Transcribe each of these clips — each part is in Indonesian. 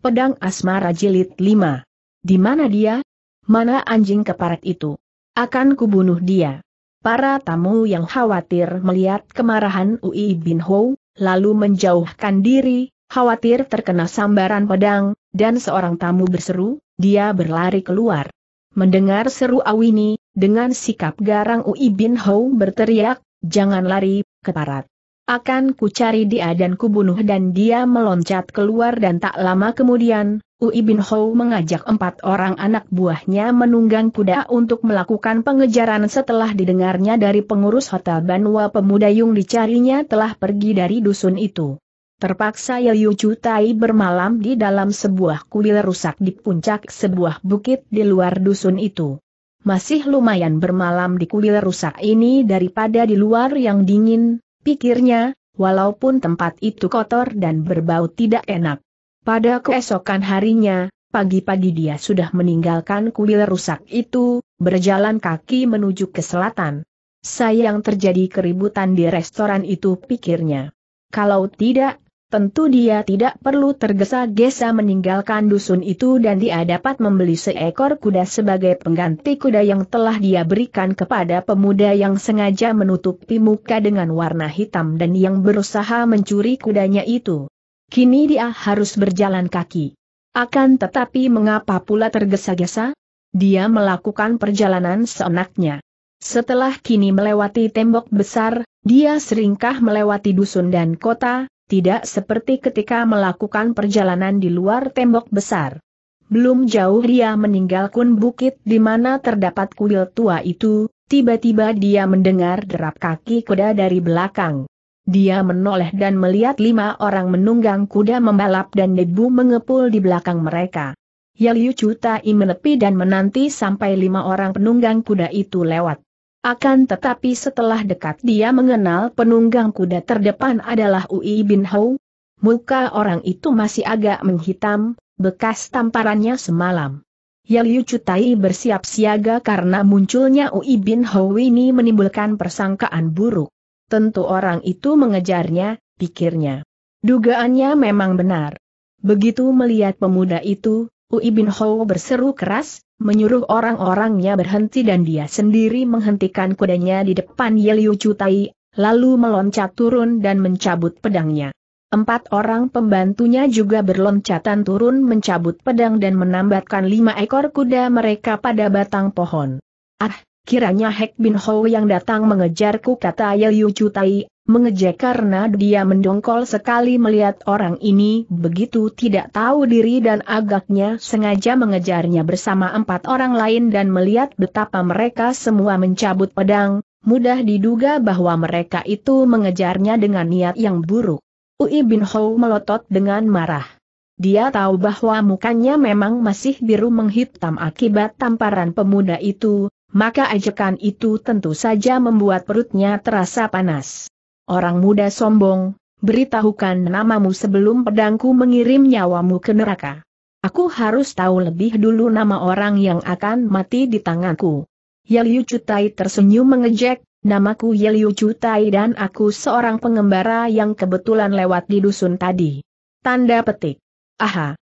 Pedang Asmara Jilid 5. Di mana dia? Mana anjing keparat itu? Akan kubunuh dia. Para tamu yang khawatir melihat kemarahan Ui Bin Ho, lalu menjauhkan diri, khawatir terkena sambaran pedang, dan seorang tamu berseru, dia berlari keluar. Mendengar seru Awini, dengan sikap garang Ui Bin Ho berteriak, jangan lari, keparat. Akan kucari dia dan kubunuh dan dia meloncat keluar dan tak lama kemudian, Ui Bin Ho mengajak empat orang anak buahnya menunggang kuda untuk melakukan pengejaran setelah didengarnya dari pengurus Hotel Banwa pemuda Yung dicarinya telah pergi dari dusun itu. Terpaksa Yu Cutai bermalam di dalam sebuah kuil rusak di puncak sebuah bukit di luar dusun itu masih lumayan bermalam di kuil rusak ini daripada di luar yang dingin, pikirnya, walaupun tempat itu kotor dan berbau tidak enak. Pada keesokan harinya, pagi-pagi dia sudah meninggalkan kuil rusak itu, berjalan kaki menuju ke selatan. Sayang terjadi keributan di restoran itu pikirnya. Kalau tidak, tentu dia tidak perlu tergesa-gesa meninggalkan dusun itu dan dia dapat membeli seekor kuda sebagai pengganti kuda yang telah dia berikan kepada pemuda yang sengaja menutupi muka dengan warna hitam dan yang berusaha mencuri kudanya itu. Kini dia harus berjalan kaki. Akan tetapi mengapa pula tergesa-gesa? Dia melakukan perjalanan seenaknya. Setelah kini melewati tembok besar, dia seringkah melewati dusun dan kota, tidak seperti ketika melakukan perjalanan di luar tembok besar. Belum jauh dia meninggalkan bukit di mana terdapat kuil tua itu, tiba-tiba dia mendengar derap kaki kuda dari belakang. Dia menoleh dan melihat lima orang menunggang kuda membalap dan debu mengepul di belakang mereka. Yaliu Cutai menepi dan menanti sampai lima orang penunggang kuda itu lewat. Akan tetapi setelah dekat dia mengenal penunggang kuda terdepan adalah Ui Bin Hou. Muka orang itu masih agak menghitam, bekas tamparannya semalam. Ya Yu Cutai bersiap siaga karena munculnya Ui Bin Hou ini menimbulkan persangkaan buruk. Tentu orang itu mengejarnya, pikirnya. Dugaannya memang benar. Begitu melihat pemuda itu, Ui Bin Hou berseru keras, menyuruh orang-orangnya berhenti dan dia sendiri menghentikan kudanya di depan Yeliu Cutai, lalu meloncat turun dan mencabut pedangnya. Empat orang pembantunya juga berloncatan turun mencabut pedang dan menambatkan lima ekor kuda mereka pada batang pohon. Ah, kiranya Hek Bin Ho yang datang mengejarku kata Yeliu Cutai, mengejek karena dia mendongkol sekali melihat orang ini begitu tidak tahu diri dan agaknya sengaja mengejarnya bersama empat orang lain dan melihat betapa mereka semua mencabut pedang, mudah diduga bahwa mereka itu mengejarnya dengan niat yang buruk. Ui Bin Hou melotot dengan marah. Dia tahu bahwa mukanya memang masih biru menghitam akibat tamparan pemuda itu, maka ajakan itu tentu saja membuat perutnya terasa panas. Orang muda sombong, beritahukan namamu sebelum pedangku mengirim nyawamu ke neraka. Aku harus tahu lebih dulu nama orang yang akan mati di tanganku. Yeliu Cutai tersenyum mengejek, namaku Yeliu Cutai dan aku seorang pengembara yang kebetulan lewat di dusun tadi. Tanda petik. Aha.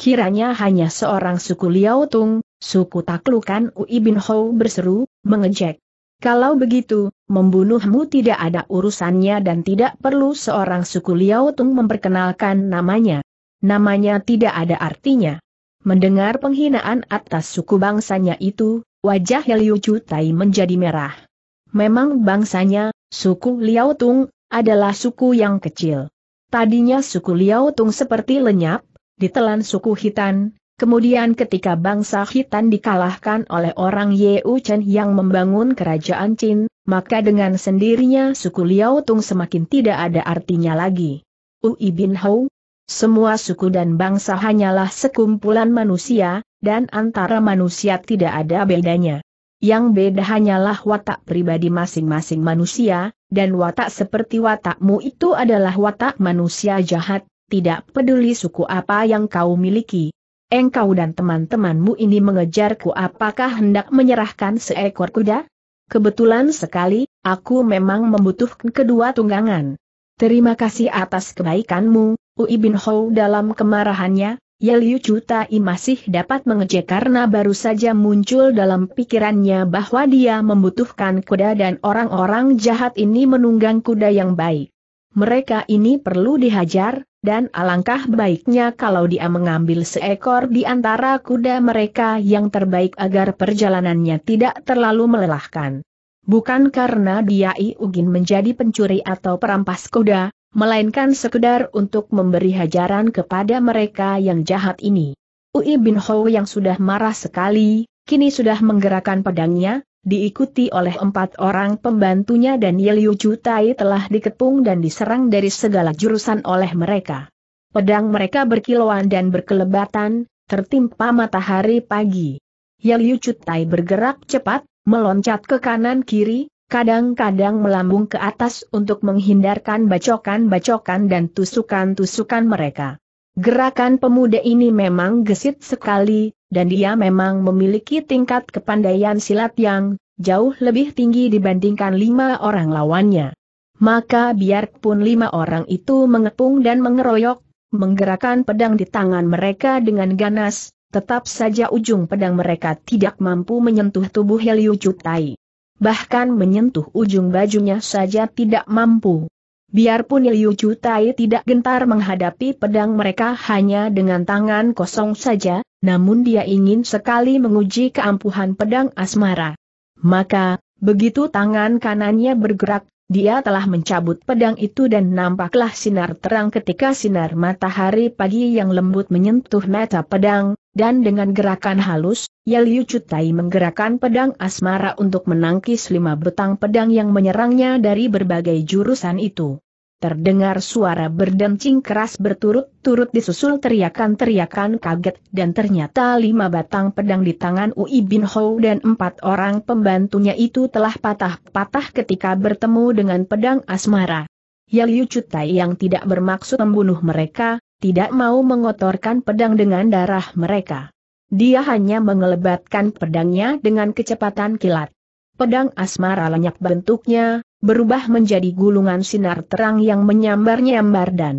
Kiranya hanya seorang suku Liao Tung, suku taklukan Ui Bin Hou berseru, mengejek. Kalau begitu, membunuhmu tidak ada urusannya dan tidak perlu seorang suku Liao Tung memperkenalkan namanya. Namanya tidak ada artinya. Mendengar penghinaan atas suku bangsanya itu, wajah Liu Tai menjadi merah. Memang bangsanya, suku Liao Tung, adalah suku yang kecil. Tadinya suku Liao Tung seperti lenyap, ditelan suku Hitan, Kemudian ketika bangsa Khitan dikalahkan oleh orang Ye Chen yang membangun kerajaan Qin, maka dengan sendirinya suku Liao Tung semakin tidak ada artinya lagi. Ui Bin Hou, semua suku dan bangsa hanyalah sekumpulan manusia, dan antara manusia tidak ada bedanya. Yang beda hanyalah watak pribadi masing-masing manusia, dan watak seperti watakmu itu adalah watak manusia jahat, tidak peduli suku apa yang kau miliki engkau dan teman-temanmu ini mengejarku apakah hendak menyerahkan seekor kuda? Kebetulan sekali, aku memang membutuhkan kedua tunggangan. Terima kasih atas kebaikanmu, Ui Bin Hou dalam kemarahannya, Ya Liu masih dapat mengejek karena baru saja muncul dalam pikirannya bahwa dia membutuhkan kuda dan orang-orang jahat ini menunggang kuda yang baik mereka ini perlu dihajar, dan alangkah baiknya kalau dia mengambil seekor di antara kuda mereka yang terbaik agar perjalanannya tidak terlalu melelahkan. Bukan karena dia Ugin menjadi pencuri atau perampas kuda, melainkan sekedar untuk memberi hajaran kepada mereka yang jahat ini. Ui Bin Hou yang sudah marah sekali, kini sudah menggerakkan pedangnya, diikuti oleh empat orang pembantunya dan Yeliu Cutai telah dikepung dan diserang dari segala jurusan oleh mereka. Pedang mereka berkilauan dan berkelebatan, tertimpa matahari pagi. Yeliu Cutai bergerak cepat, meloncat ke kanan-kiri, kadang-kadang melambung ke atas untuk menghindarkan bacokan-bacokan dan tusukan-tusukan mereka. Gerakan pemuda ini memang gesit sekali, dan dia memang memiliki tingkat kepandaian silat yang jauh lebih tinggi dibandingkan lima orang lawannya. Maka biarpun lima orang itu mengepung dan mengeroyok, menggerakkan pedang di tangan mereka dengan ganas, tetap saja ujung pedang mereka tidak mampu menyentuh tubuh Heliu Cutai. Bahkan menyentuh ujung bajunya saja tidak mampu. Biarpun Liu Tai tidak gentar menghadapi pedang mereka hanya dengan tangan kosong saja, namun dia ingin sekali menguji keampuhan pedang asmara. Maka, begitu tangan kanannya bergerak, dia telah mencabut pedang itu dan nampaklah sinar terang ketika sinar matahari pagi yang lembut menyentuh mata pedang, dan dengan gerakan halus, Yeliu Cutai menggerakkan pedang asmara untuk menangkis lima betang pedang yang menyerangnya dari berbagai jurusan itu. Terdengar suara berdencing keras berturut-turut disusul teriakan-teriakan kaget dan ternyata lima batang pedang di tangan Ui Bin Hou dan empat orang pembantunya itu telah patah-patah ketika bertemu dengan pedang asmara. Yaliu Cutai yang tidak bermaksud membunuh mereka, tidak mau mengotorkan pedang dengan darah mereka. Dia hanya mengelebatkan pedangnya dengan kecepatan kilat. Pedang asmara lenyap bentuknya, berubah menjadi gulungan sinar terang yang menyambar-nyambar dan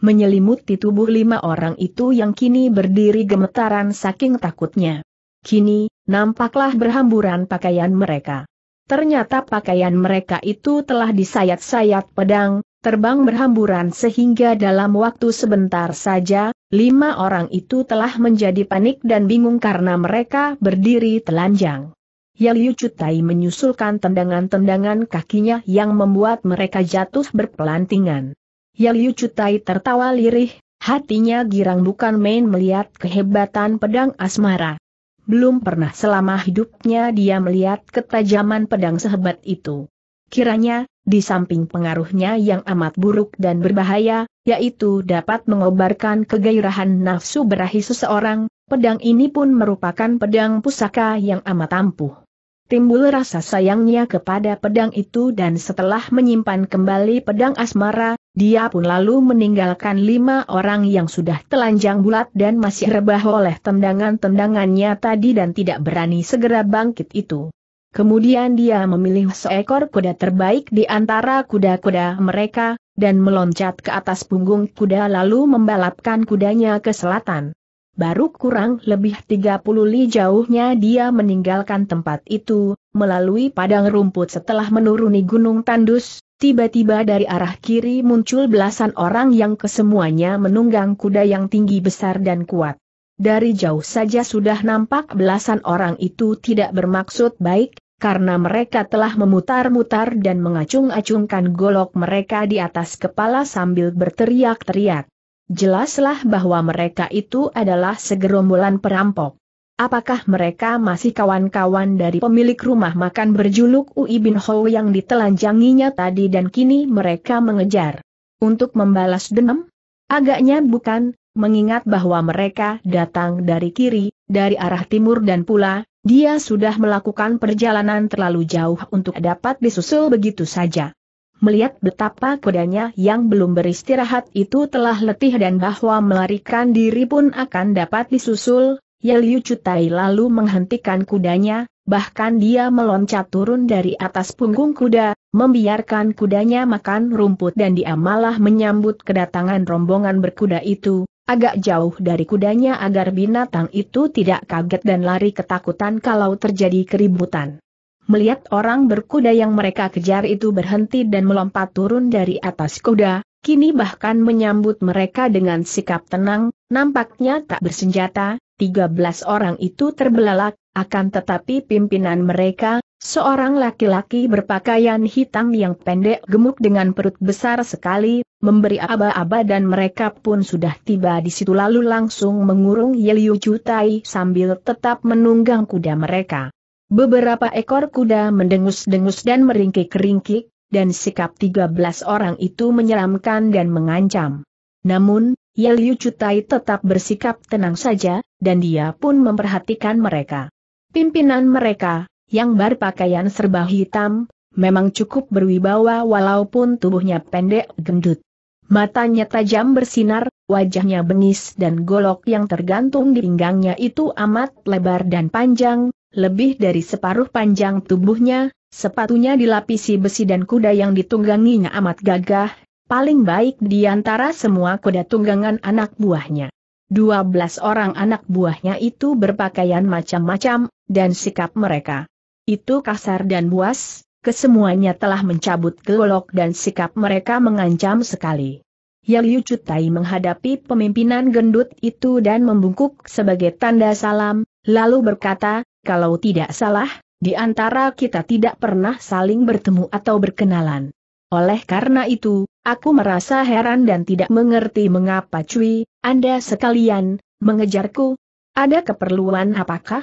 menyelimuti tubuh lima orang itu yang kini berdiri gemetaran saking takutnya. Kini, nampaklah berhamburan pakaian mereka. Ternyata pakaian mereka itu telah disayat-sayat pedang, terbang berhamburan sehingga dalam waktu sebentar saja, lima orang itu telah menjadi panik dan bingung karena mereka berdiri telanjang. Yaliu Cutai menyusulkan tendangan-tendangan kakinya yang membuat mereka jatuh berpelantingan. Yaliu Cutai tertawa lirih, hatinya girang bukan main melihat kehebatan pedang asmara. Belum pernah selama hidupnya dia melihat ketajaman pedang sehebat itu. Kiranya, di samping pengaruhnya yang amat buruk dan berbahaya, yaitu dapat mengobarkan kegairahan nafsu berahi seseorang, pedang ini pun merupakan pedang pusaka yang amat ampuh timbul rasa sayangnya kepada pedang itu dan setelah menyimpan kembali pedang asmara, dia pun lalu meninggalkan lima orang yang sudah telanjang bulat dan masih rebah oleh tendangan-tendangannya tadi dan tidak berani segera bangkit itu. Kemudian dia memilih seekor kuda terbaik di antara kuda-kuda mereka, dan meloncat ke atas punggung kuda lalu membalapkan kudanya ke selatan. Baru kurang lebih 30 li jauhnya dia meninggalkan tempat itu, melalui padang rumput setelah menuruni gunung tandus, tiba-tiba dari arah kiri muncul belasan orang yang kesemuanya menunggang kuda yang tinggi besar dan kuat. Dari jauh saja sudah nampak belasan orang itu tidak bermaksud baik, karena mereka telah memutar-mutar dan mengacung-acungkan golok mereka di atas kepala sambil berteriak-teriak jelaslah bahwa mereka itu adalah segerombolan perampok. Apakah mereka masih kawan-kawan dari pemilik rumah makan berjuluk Ui Bin Ho yang ditelanjanginya tadi dan kini mereka mengejar? Untuk membalas dendam? Agaknya bukan, mengingat bahwa mereka datang dari kiri, dari arah timur dan pula, dia sudah melakukan perjalanan terlalu jauh untuk dapat disusul begitu saja melihat betapa kudanya yang belum beristirahat itu telah letih dan bahwa melarikan diri pun akan dapat disusul, Yeliu ya Cutai lalu menghentikan kudanya, bahkan dia meloncat turun dari atas punggung kuda, membiarkan kudanya makan rumput dan dia malah menyambut kedatangan rombongan berkuda itu, agak jauh dari kudanya agar binatang itu tidak kaget dan lari ketakutan kalau terjadi keributan. Melihat orang berkuda yang mereka kejar itu berhenti dan melompat turun dari atas kuda, kini bahkan menyambut mereka dengan sikap tenang, nampaknya tak bersenjata, 13 orang itu terbelalak, akan tetapi pimpinan mereka, seorang laki-laki berpakaian hitam yang pendek gemuk dengan perut besar sekali, memberi aba-aba dan mereka pun sudah tiba di situ lalu langsung mengurung Yeliu Jutai sambil tetap menunggang kuda mereka. Beberapa ekor kuda mendengus-dengus dan meringkik-ringkik, dan sikap 13 orang itu menyeramkan dan mengancam. Namun, Yu Chutai tetap bersikap tenang saja, dan dia pun memperhatikan mereka. Pimpinan mereka, yang berpakaian serba hitam, memang cukup berwibawa walaupun tubuhnya pendek gendut. Matanya tajam bersinar, wajahnya bengis dan golok yang tergantung di pinggangnya itu amat lebar dan panjang, lebih dari separuh panjang tubuhnya, sepatunya dilapisi besi dan kuda yang ditungganginya amat gagah, paling baik di antara semua kuda tunggangan anak buahnya. Dua belas orang anak buahnya itu berpakaian macam-macam, dan sikap mereka itu kasar dan buas, kesemuanya telah mencabut golok dan sikap mereka mengancam sekali. Yaliu Cutai menghadapi pemimpinan gendut itu dan membungkuk sebagai tanda salam, lalu berkata, kalau tidak salah, di antara kita tidak pernah saling bertemu atau berkenalan. Oleh karena itu, aku merasa heran dan tidak mengerti mengapa Cui, Anda sekalian, mengejarku. Ada keperluan apakah?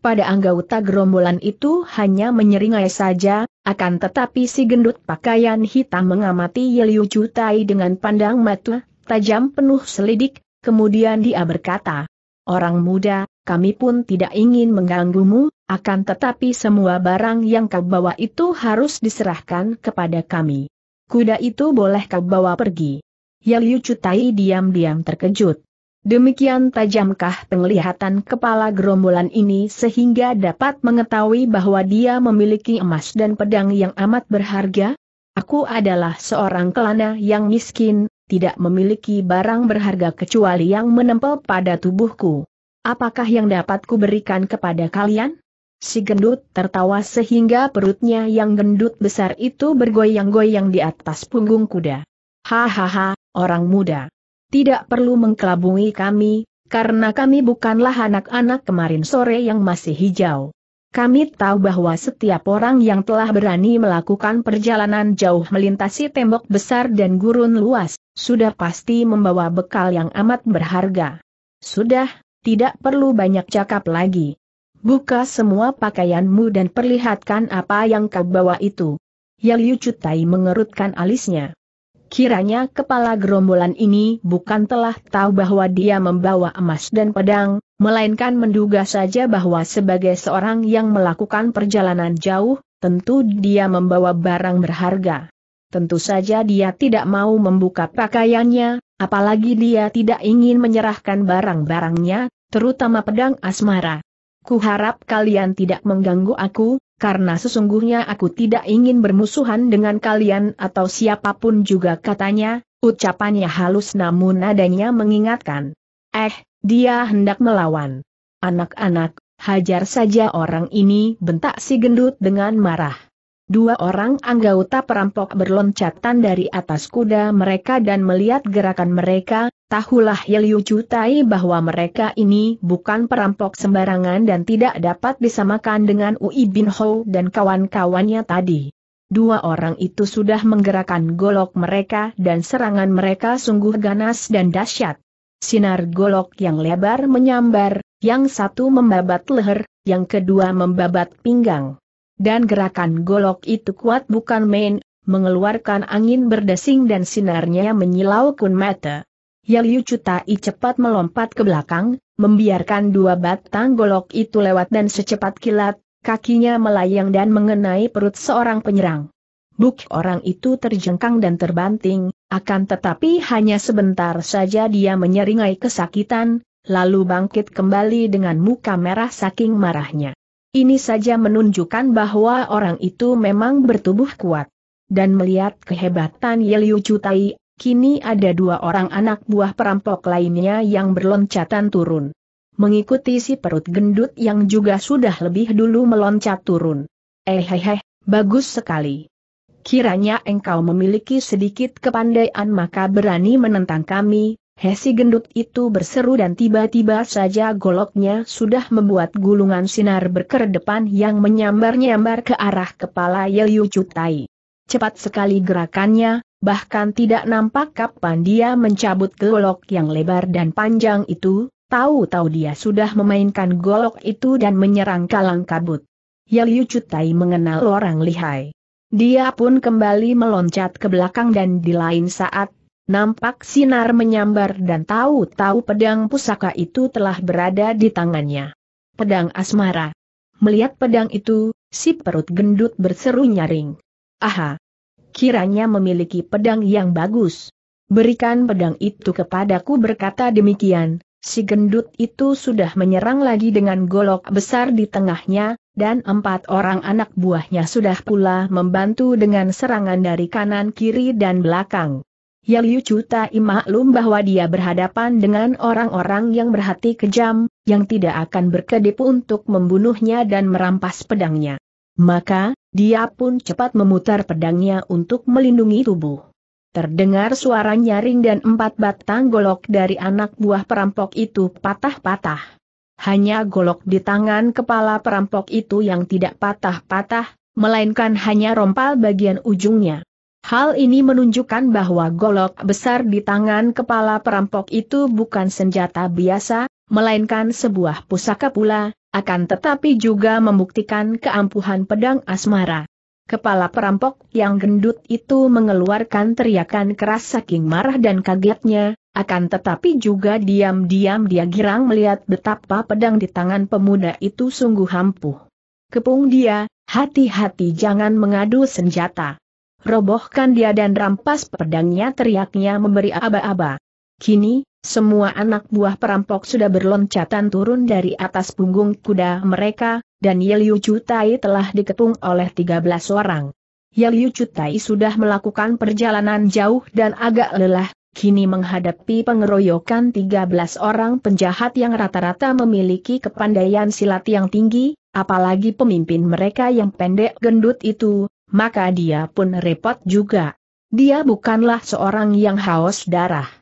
Pada anggota gerombolan itu hanya menyeringai saja, akan tetapi si gendut pakaian hitam mengamati Yeliu Cutai dengan pandang mata, tajam penuh selidik, kemudian dia berkata, Orang muda, kami pun tidak ingin mengganggumu, akan tetapi semua barang yang kau bawa itu harus diserahkan kepada kami. Kuda itu boleh kau bawa pergi. Ya Liu Cutai diam-diam terkejut. Demikian tajamkah penglihatan kepala gerombolan ini sehingga dapat mengetahui bahwa dia memiliki emas dan pedang yang amat berharga? Aku adalah seorang kelana yang miskin, tidak memiliki barang berharga kecuali yang menempel pada tubuhku. Apakah yang dapat kuberikan kepada kalian? Si gendut tertawa sehingga perutnya yang gendut besar itu bergoyang-goyang di atas punggung kuda. Hahaha, orang muda. Tidak perlu mengklabungi kami, karena kami bukanlah anak-anak kemarin sore yang masih hijau. Kami tahu bahwa setiap orang yang telah berani melakukan perjalanan jauh melintasi tembok besar dan gurun luas, sudah pasti membawa bekal yang amat berharga. Sudah, tidak perlu banyak cakap lagi. Buka semua pakaianmu dan perlihatkan apa yang kau bawa itu. Yaliu Cutai mengerutkan alisnya. Kiranya kepala gerombolan ini bukan telah tahu bahwa dia membawa emas dan pedang, melainkan menduga saja bahwa sebagai seorang yang melakukan perjalanan jauh, tentu dia membawa barang berharga. Tentu saja dia tidak mau membuka pakaiannya, apalagi dia tidak ingin menyerahkan barang-barangnya, terutama pedang asmara. Kuharap kalian tidak mengganggu aku, karena sesungguhnya aku tidak ingin bermusuhan dengan kalian atau siapapun juga katanya, ucapannya halus namun nadanya mengingatkan. Eh, dia hendak melawan. Anak-anak, hajar saja orang ini bentak si gendut dengan marah. Dua orang anggota perampok berloncatan dari atas kuda mereka dan melihat gerakan mereka, Tahulah Yeliu ya Tai bahwa mereka ini bukan perampok sembarangan dan tidak dapat disamakan dengan Ui Bin Ho dan kawan-kawannya tadi. Dua orang itu sudah menggerakkan golok mereka dan serangan mereka sungguh ganas dan dahsyat. Sinar golok yang lebar menyambar, yang satu membabat leher, yang kedua membabat pinggang. Dan gerakan golok itu kuat bukan main, mengeluarkan angin berdesing dan sinarnya menyilau kun mata. Yaliu Cutai cepat melompat ke belakang, membiarkan dua batang golok itu lewat dan secepat kilat, kakinya melayang dan mengenai perut seorang penyerang. Buk orang itu terjengkang dan terbanting, akan tetapi hanya sebentar saja dia menyeringai kesakitan, lalu bangkit kembali dengan muka merah saking marahnya. Ini saja menunjukkan bahwa orang itu memang bertubuh kuat. Dan melihat kehebatan Yeliu ya Cutai, Kini ada dua orang anak buah perampok lainnya yang berloncatan turun. Mengikuti si perut gendut yang juga sudah lebih dulu meloncat turun. Eh Eheheh, bagus sekali. Kiranya engkau memiliki sedikit kepandaian maka berani menentang kami, Hesi gendut itu berseru dan tiba-tiba saja goloknya sudah membuat gulungan sinar berkedepan yang menyambar-nyambar ke arah kepala Yeliu Cutai. Cepat sekali gerakannya, bahkan tidak nampak kapan dia mencabut golok yang lebar dan panjang itu, tahu-tahu dia sudah memainkan golok itu dan menyerang kalang kabut. Yaliu Cutai mengenal orang lihai. Dia pun kembali meloncat ke belakang dan di lain saat, nampak sinar menyambar dan tahu-tahu pedang pusaka itu telah berada di tangannya. Pedang asmara. Melihat pedang itu, si perut gendut berseru nyaring. Aha, kiranya memiliki pedang yang bagus. Berikan pedang itu kepadaku berkata demikian, si gendut itu sudah menyerang lagi dengan golok besar di tengahnya, dan empat orang anak buahnya sudah pula membantu dengan serangan dari kanan kiri dan belakang. Yang Liu Cutai maklum bahwa dia berhadapan dengan orang-orang yang berhati kejam, yang tidak akan berkedip untuk membunuhnya dan merampas pedangnya. Maka, dia pun cepat memutar pedangnya untuk melindungi tubuh. Terdengar suara nyaring dan empat batang golok dari anak buah perampok itu patah-patah. Hanya golok di tangan kepala perampok itu yang tidak patah-patah, melainkan hanya rompal bagian ujungnya. Hal ini menunjukkan bahwa golok besar di tangan kepala perampok itu bukan senjata biasa, melainkan sebuah pusaka pula, akan tetapi juga membuktikan keampuhan pedang asmara. Kepala perampok yang gendut itu mengeluarkan teriakan keras saking marah dan kagetnya, akan tetapi juga diam-diam dia girang melihat betapa pedang di tangan pemuda itu sungguh ampuh. Kepung dia, hati-hati jangan mengadu senjata. Robohkan dia dan rampas pedangnya teriaknya memberi aba-aba. Kini, semua anak buah perampok sudah berloncatan turun dari atas punggung kuda mereka, dan Yeliu Cutai telah diketung oleh 13 orang. Yeliu Cutai sudah melakukan perjalanan jauh dan agak lelah, kini menghadapi pengeroyokan 13 orang penjahat yang rata-rata memiliki kepandaian silat yang tinggi, apalagi pemimpin mereka yang pendek gendut itu, maka dia pun repot juga. Dia bukanlah seorang yang haus darah.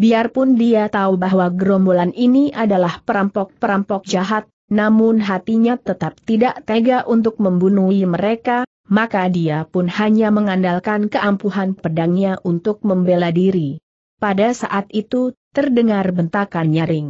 Biarpun dia tahu bahwa gerombolan ini adalah perampok-perampok jahat, namun hatinya tetap tidak tega untuk membunuh mereka, maka dia pun hanya mengandalkan keampuhan pedangnya untuk membela diri. Pada saat itu, terdengar bentakan nyaring.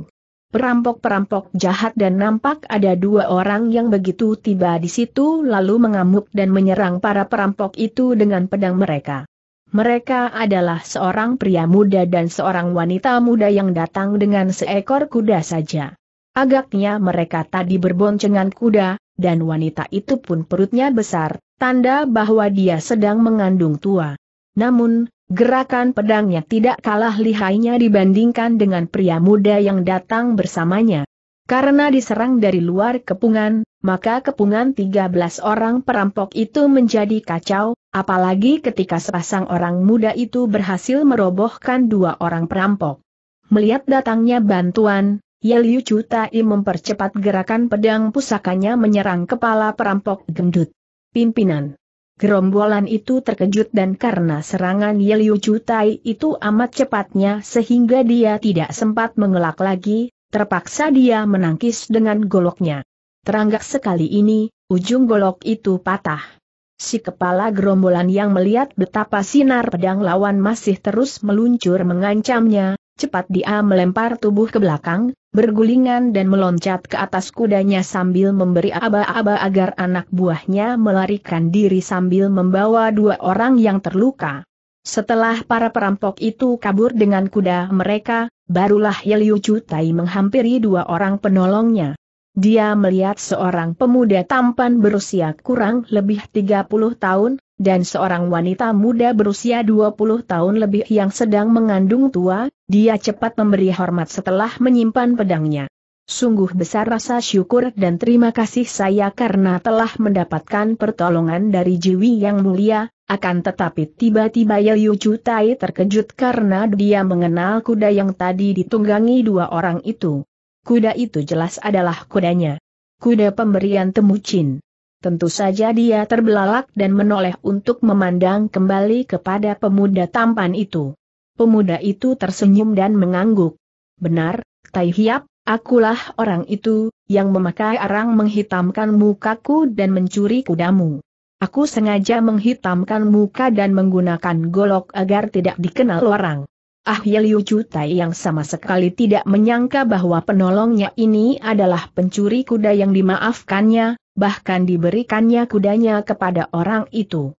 Perampok-perampok jahat dan nampak ada dua orang yang begitu tiba di situ lalu mengamuk dan menyerang para perampok itu dengan pedang mereka. Mereka adalah seorang pria muda dan seorang wanita muda yang datang dengan seekor kuda saja. Agaknya mereka tadi berboncengan kuda, dan wanita itu pun perutnya besar, tanda bahwa dia sedang mengandung tua. Namun, gerakan pedangnya tidak kalah lihainya dibandingkan dengan pria muda yang datang bersamanya. Karena diserang dari luar kepungan, maka kepungan 13 orang perampok itu menjadi kacau, Apalagi ketika sepasang orang muda itu berhasil merobohkan dua orang perampok. Melihat datangnya bantuan, Yeliu Cutai mempercepat gerakan pedang pusakanya menyerang kepala perampok gendut. Pimpinan. Gerombolan itu terkejut dan karena serangan Yeliu Cutai itu amat cepatnya sehingga dia tidak sempat mengelak lagi, terpaksa dia menangkis dengan goloknya. Teranggak sekali ini, ujung golok itu patah si kepala gerombolan yang melihat betapa sinar pedang lawan masih terus meluncur mengancamnya, cepat dia melempar tubuh ke belakang, bergulingan dan meloncat ke atas kudanya sambil memberi aba-aba agar anak buahnya melarikan diri sambil membawa dua orang yang terluka. Setelah para perampok itu kabur dengan kuda mereka, barulah Yeliu Cutai menghampiri dua orang penolongnya. Dia melihat seorang pemuda tampan berusia kurang lebih 30 tahun, dan seorang wanita muda berusia 20 tahun lebih yang sedang mengandung tua, dia cepat memberi hormat setelah menyimpan pedangnya. Sungguh besar rasa syukur dan terima kasih saya karena telah mendapatkan pertolongan dari Jiwi yang mulia, akan tetapi tiba-tiba Yelyu Cutai terkejut karena dia mengenal kuda yang tadi ditunggangi dua orang itu kuda itu jelas adalah kudanya. Kuda pemberian temucin. Tentu saja dia terbelalak dan menoleh untuk memandang kembali kepada pemuda tampan itu. Pemuda itu tersenyum dan mengangguk. Benar, Tai Hiap, akulah orang itu, yang memakai arang menghitamkan mukaku dan mencuri kudamu. Aku sengaja menghitamkan muka dan menggunakan golok agar tidak dikenal orang. Ah Liu Tai yang sama sekali tidak menyangka bahwa penolongnya ini adalah pencuri kuda yang dimaafkannya, bahkan diberikannya kudanya kepada orang itu.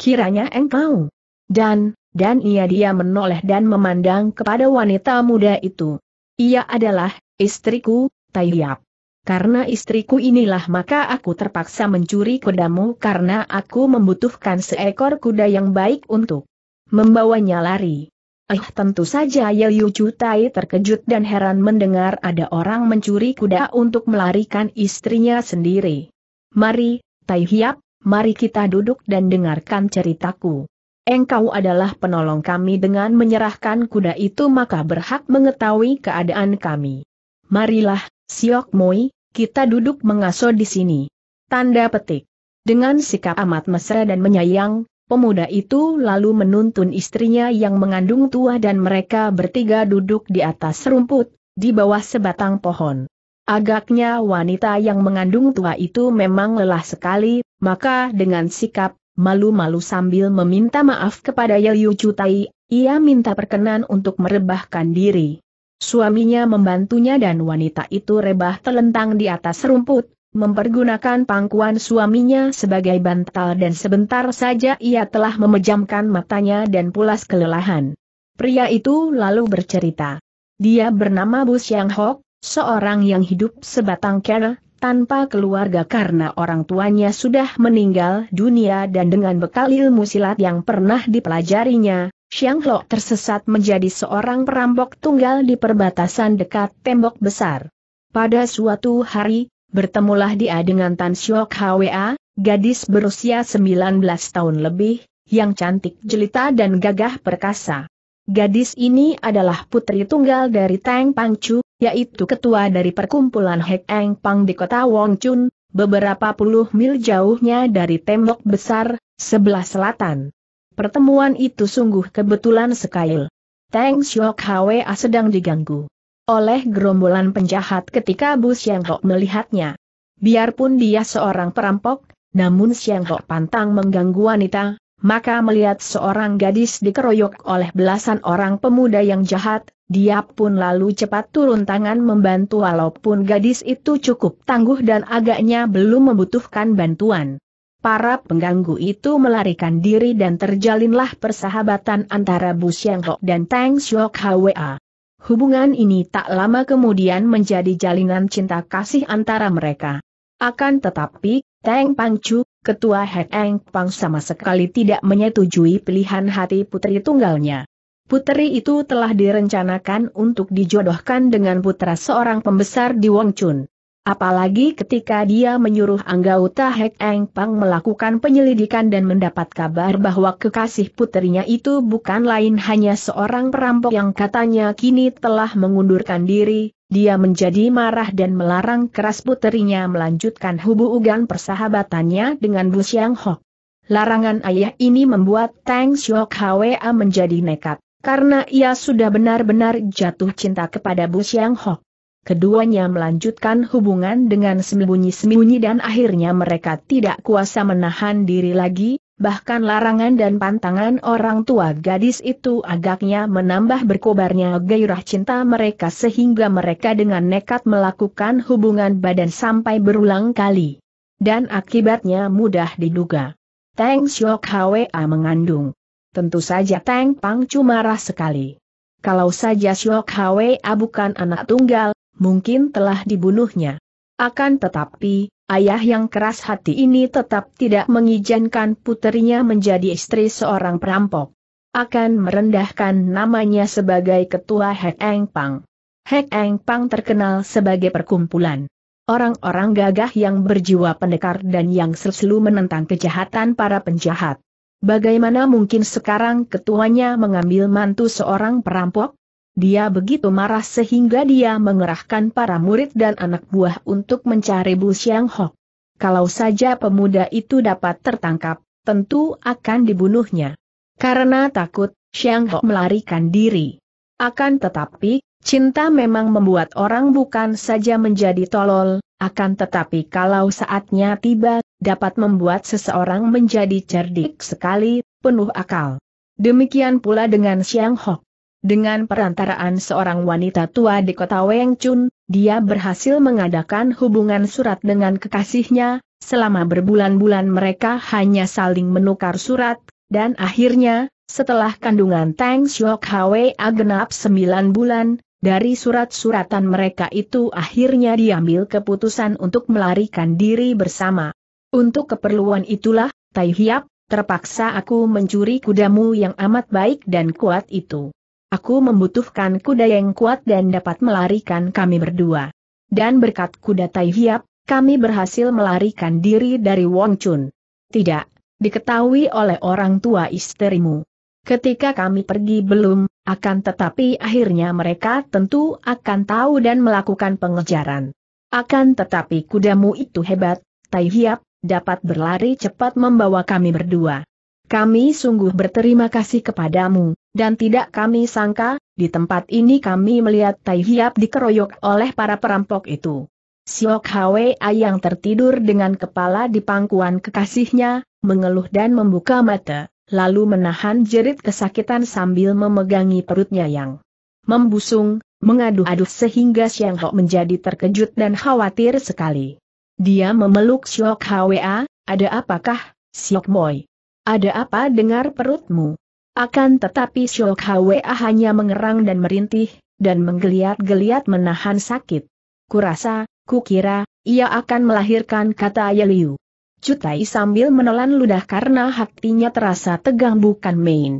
Kiranya engkau. Dan, dan ia dia menoleh dan memandang kepada wanita muda itu. Ia adalah, istriku, Taiyap. Karena istriku inilah maka aku terpaksa mencuri kudamu karena aku membutuhkan seekor kuda yang baik untuk membawanya lari. Eh tentu saja Yeyu Cutai terkejut dan heran mendengar ada orang mencuri kuda untuk melarikan istrinya sendiri. Mari, Tai Hiap, mari kita duduk dan dengarkan ceritaku. Engkau adalah penolong kami dengan menyerahkan kuda itu maka berhak mengetahui keadaan kami. Marilah, Siok Moi, kita duduk mengaso di sini. Tanda petik. Dengan sikap amat mesra dan menyayang, Pemuda itu lalu menuntun istrinya yang mengandung tua dan mereka bertiga duduk di atas rumput, di bawah sebatang pohon. Agaknya wanita yang mengandung tua itu memang lelah sekali, maka dengan sikap malu-malu sambil meminta maaf kepada Yelyu Cutai, ia minta perkenan untuk merebahkan diri. Suaminya membantunya dan wanita itu rebah telentang di atas rumput, mempergunakan pangkuan suaminya sebagai bantal dan sebentar saja ia telah memejamkan matanya dan pulas kelelahan. Pria itu lalu bercerita. Dia bernama Bu Siang Hok, seorang yang hidup sebatang kera, tanpa keluarga karena orang tuanya sudah meninggal dunia dan dengan bekal ilmu silat yang pernah dipelajarinya, Siang Lo tersesat menjadi seorang perampok tunggal di perbatasan dekat tembok besar. Pada suatu hari, Bertemulah dia dengan Tan Siok Hwa, gadis berusia 19 tahun lebih, yang cantik jelita dan gagah perkasa. Gadis ini adalah putri tunggal dari Tang Pang Chu, yaitu ketua dari perkumpulan Hek Eng Pang di kota Wong Chun, beberapa puluh mil jauhnya dari tembok besar, sebelah selatan. Pertemuan itu sungguh kebetulan sekali. Tang Siok Hwa sedang diganggu oleh gerombolan penjahat ketika Bu Siang Hok melihatnya. Biarpun dia seorang perampok, namun Siang Hok pantang mengganggu wanita, maka melihat seorang gadis dikeroyok oleh belasan orang pemuda yang jahat, dia pun lalu cepat turun tangan membantu walaupun gadis itu cukup tangguh dan agaknya belum membutuhkan bantuan. Para pengganggu itu melarikan diri dan terjalinlah persahabatan antara Bu Siang Hok dan Tang Siok Hwa. Hubungan ini tak lama kemudian menjadi jalinan cinta kasih antara mereka. Akan tetapi, Teng Pangcu, ketua Hek Eng Pang sama sekali tidak menyetujui pilihan hati putri tunggalnya. Putri itu telah direncanakan untuk dijodohkan dengan putra seorang pembesar di Wong Chun. Apalagi ketika dia menyuruh anggota Hek Eng Pang melakukan penyelidikan dan mendapat kabar bahwa kekasih putrinya itu bukan lain hanya seorang perampok yang katanya kini telah mengundurkan diri, dia menjadi marah dan melarang keras putrinya melanjutkan hubungan persahabatannya dengan Bu Xiang Hok. Larangan ayah ini membuat Tang Siok Hwa menjadi nekat, karena ia sudah benar-benar jatuh cinta kepada Bu Xiang Hok keduanya melanjutkan hubungan dengan sembunyi-sembunyi dan akhirnya mereka tidak kuasa menahan diri lagi, bahkan larangan dan pantangan orang tua gadis itu agaknya menambah berkobarnya gairah cinta mereka sehingga mereka dengan nekat melakukan hubungan badan sampai berulang kali. Dan akibatnya mudah diduga. Tang Shok Hwa mengandung. Tentu saja Tang Pang cuma marah sekali. Kalau saja Shok Hwa bukan anak tunggal, mungkin telah dibunuhnya. Akan tetapi, ayah yang keras hati ini tetap tidak mengizinkan puterinya menjadi istri seorang perampok. Akan merendahkan namanya sebagai ketua Hek Eng Pang. Hek Eng Pang terkenal sebagai perkumpulan. Orang-orang gagah yang berjiwa pendekar dan yang selalu menentang kejahatan para penjahat. Bagaimana mungkin sekarang ketuanya mengambil mantu seorang perampok? Dia begitu marah sehingga dia mengerahkan para murid dan anak buah untuk mencari Bu Siang Hok. Kalau saja pemuda itu dapat tertangkap, tentu akan dibunuhnya. Karena takut, Siang Hok melarikan diri. Akan tetapi, cinta memang membuat orang bukan saja menjadi tolol, akan tetapi kalau saatnya tiba, dapat membuat seseorang menjadi cerdik sekali, penuh akal. Demikian pula dengan Siang Hok. Dengan perantaraan seorang wanita tua di kota Weng Chun, dia berhasil mengadakan hubungan surat dengan kekasihnya, selama berbulan-bulan mereka hanya saling menukar surat, dan akhirnya, setelah kandungan Tang Xuehaoe Hwe agenap 9 bulan, dari surat-suratan mereka itu akhirnya diambil keputusan untuk melarikan diri bersama. Untuk keperluan itulah, Tai Hiap, terpaksa aku mencuri kudamu yang amat baik dan kuat itu. Aku membutuhkan kuda yang kuat dan dapat melarikan kami berdua. Dan berkat kuda Tai Hiap, kami berhasil melarikan diri dari Wong Chun. Tidak, diketahui oleh orang tua istrimu. Ketika kami pergi belum, akan tetapi akhirnya mereka tentu akan tahu dan melakukan pengejaran. Akan tetapi kudamu itu hebat, Tai Hiap, dapat berlari cepat membawa kami berdua. Kami sungguh berterima kasih kepadamu, dan tidak kami sangka, di tempat ini kami melihat Tai Hiap dikeroyok oleh para perampok itu. Siok Hwa yang tertidur dengan kepala di pangkuan kekasihnya, mengeluh dan membuka mata, lalu menahan jerit kesakitan sambil memegangi perutnya yang membusung, mengaduh-aduh sehingga Siang Ho menjadi terkejut dan khawatir sekali. Dia memeluk Siok Hwa, ada apakah, Siok Moi? Ada apa dengar perutmu? Akan tetapi Syok Hwa hanya mengerang dan merintih, dan menggeliat-geliat menahan sakit. Kurasa, kukira, ia akan melahirkan kata Yeliu. Cutai sambil menelan ludah karena hatinya terasa tegang bukan main.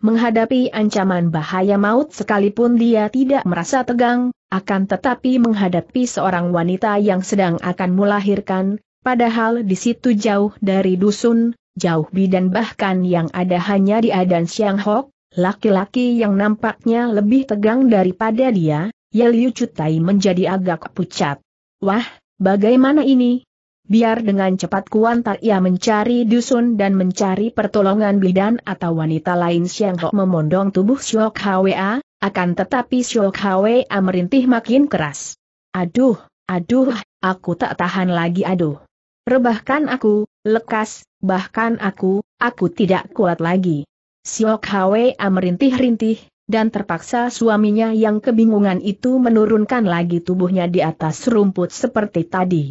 Menghadapi ancaman bahaya maut sekalipun dia tidak merasa tegang, akan tetapi menghadapi seorang wanita yang sedang akan melahirkan, padahal di situ jauh dari dusun, jauh bidan bahkan yang ada hanya dia dan Siang Hok, laki-laki yang nampaknya lebih tegang daripada dia, Ye Liu Cutai menjadi agak pucat. Wah, bagaimana ini? Biar dengan cepat Kuan ia mencari dusun dan mencari pertolongan bidan atau wanita lain Siang Hok memondong tubuh Syok Hwa, akan tetapi Syok Hwa merintih makin keras. Aduh, aduh, aku tak tahan lagi aduh. Rebahkan aku, lekas, bahkan aku, aku tidak kuat lagi. Siok Hwa merintih-rintih, dan terpaksa suaminya yang kebingungan itu menurunkan lagi tubuhnya di atas rumput seperti tadi.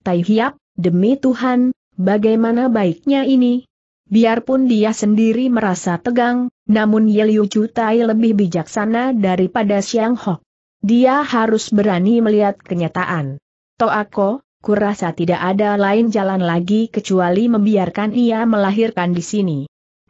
Tai Hiap, demi Tuhan, bagaimana baiknya ini? Biarpun dia sendiri merasa tegang, namun Yeliu Tai lebih bijaksana daripada Siang Hok. Dia harus berani melihat kenyataan. Toako, kurasa tidak ada lain jalan lagi kecuali membiarkan ia melahirkan di sini.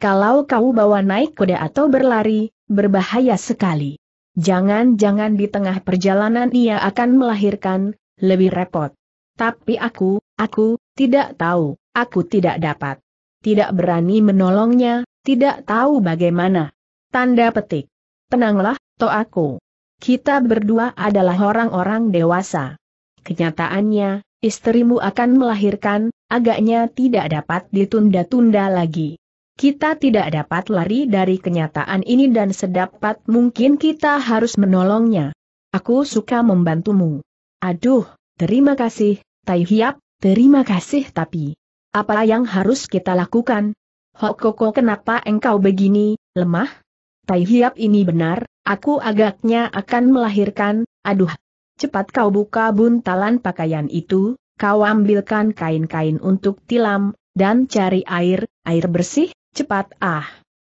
Kalau kau bawa naik kuda atau berlari, berbahaya sekali. Jangan-jangan di tengah perjalanan ia akan melahirkan, lebih repot. Tapi aku, aku, tidak tahu, aku tidak dapat. Tidak berani menolongnya, tidak tahu bagaimana. Tanda petik. Tenanglah, to aku. Kita berdua adalah orang-orang dewasa. Kenyataannya, Istrimu akan melahirkan, agaknya tidak dapat ditunda-tunda lagi. Kita tidak dapat lari dari kenyataan ini dan sedapat mungkin kita harus menolongnya. Aku suka membantumu. Aduh, terima kasih, Tai Hiap, terima kasih tapi... Apa yang harus kita lakukan? Hokoko kenapa engkau begini, lemah? Tai Hiap ini benar, aku agaknya akan melahirkan, aduh, Cepat kau buka buntalan pakaian itu, kau ambilkan kain-kain untuk tilam, dan cari air, air bersih, cepat ah.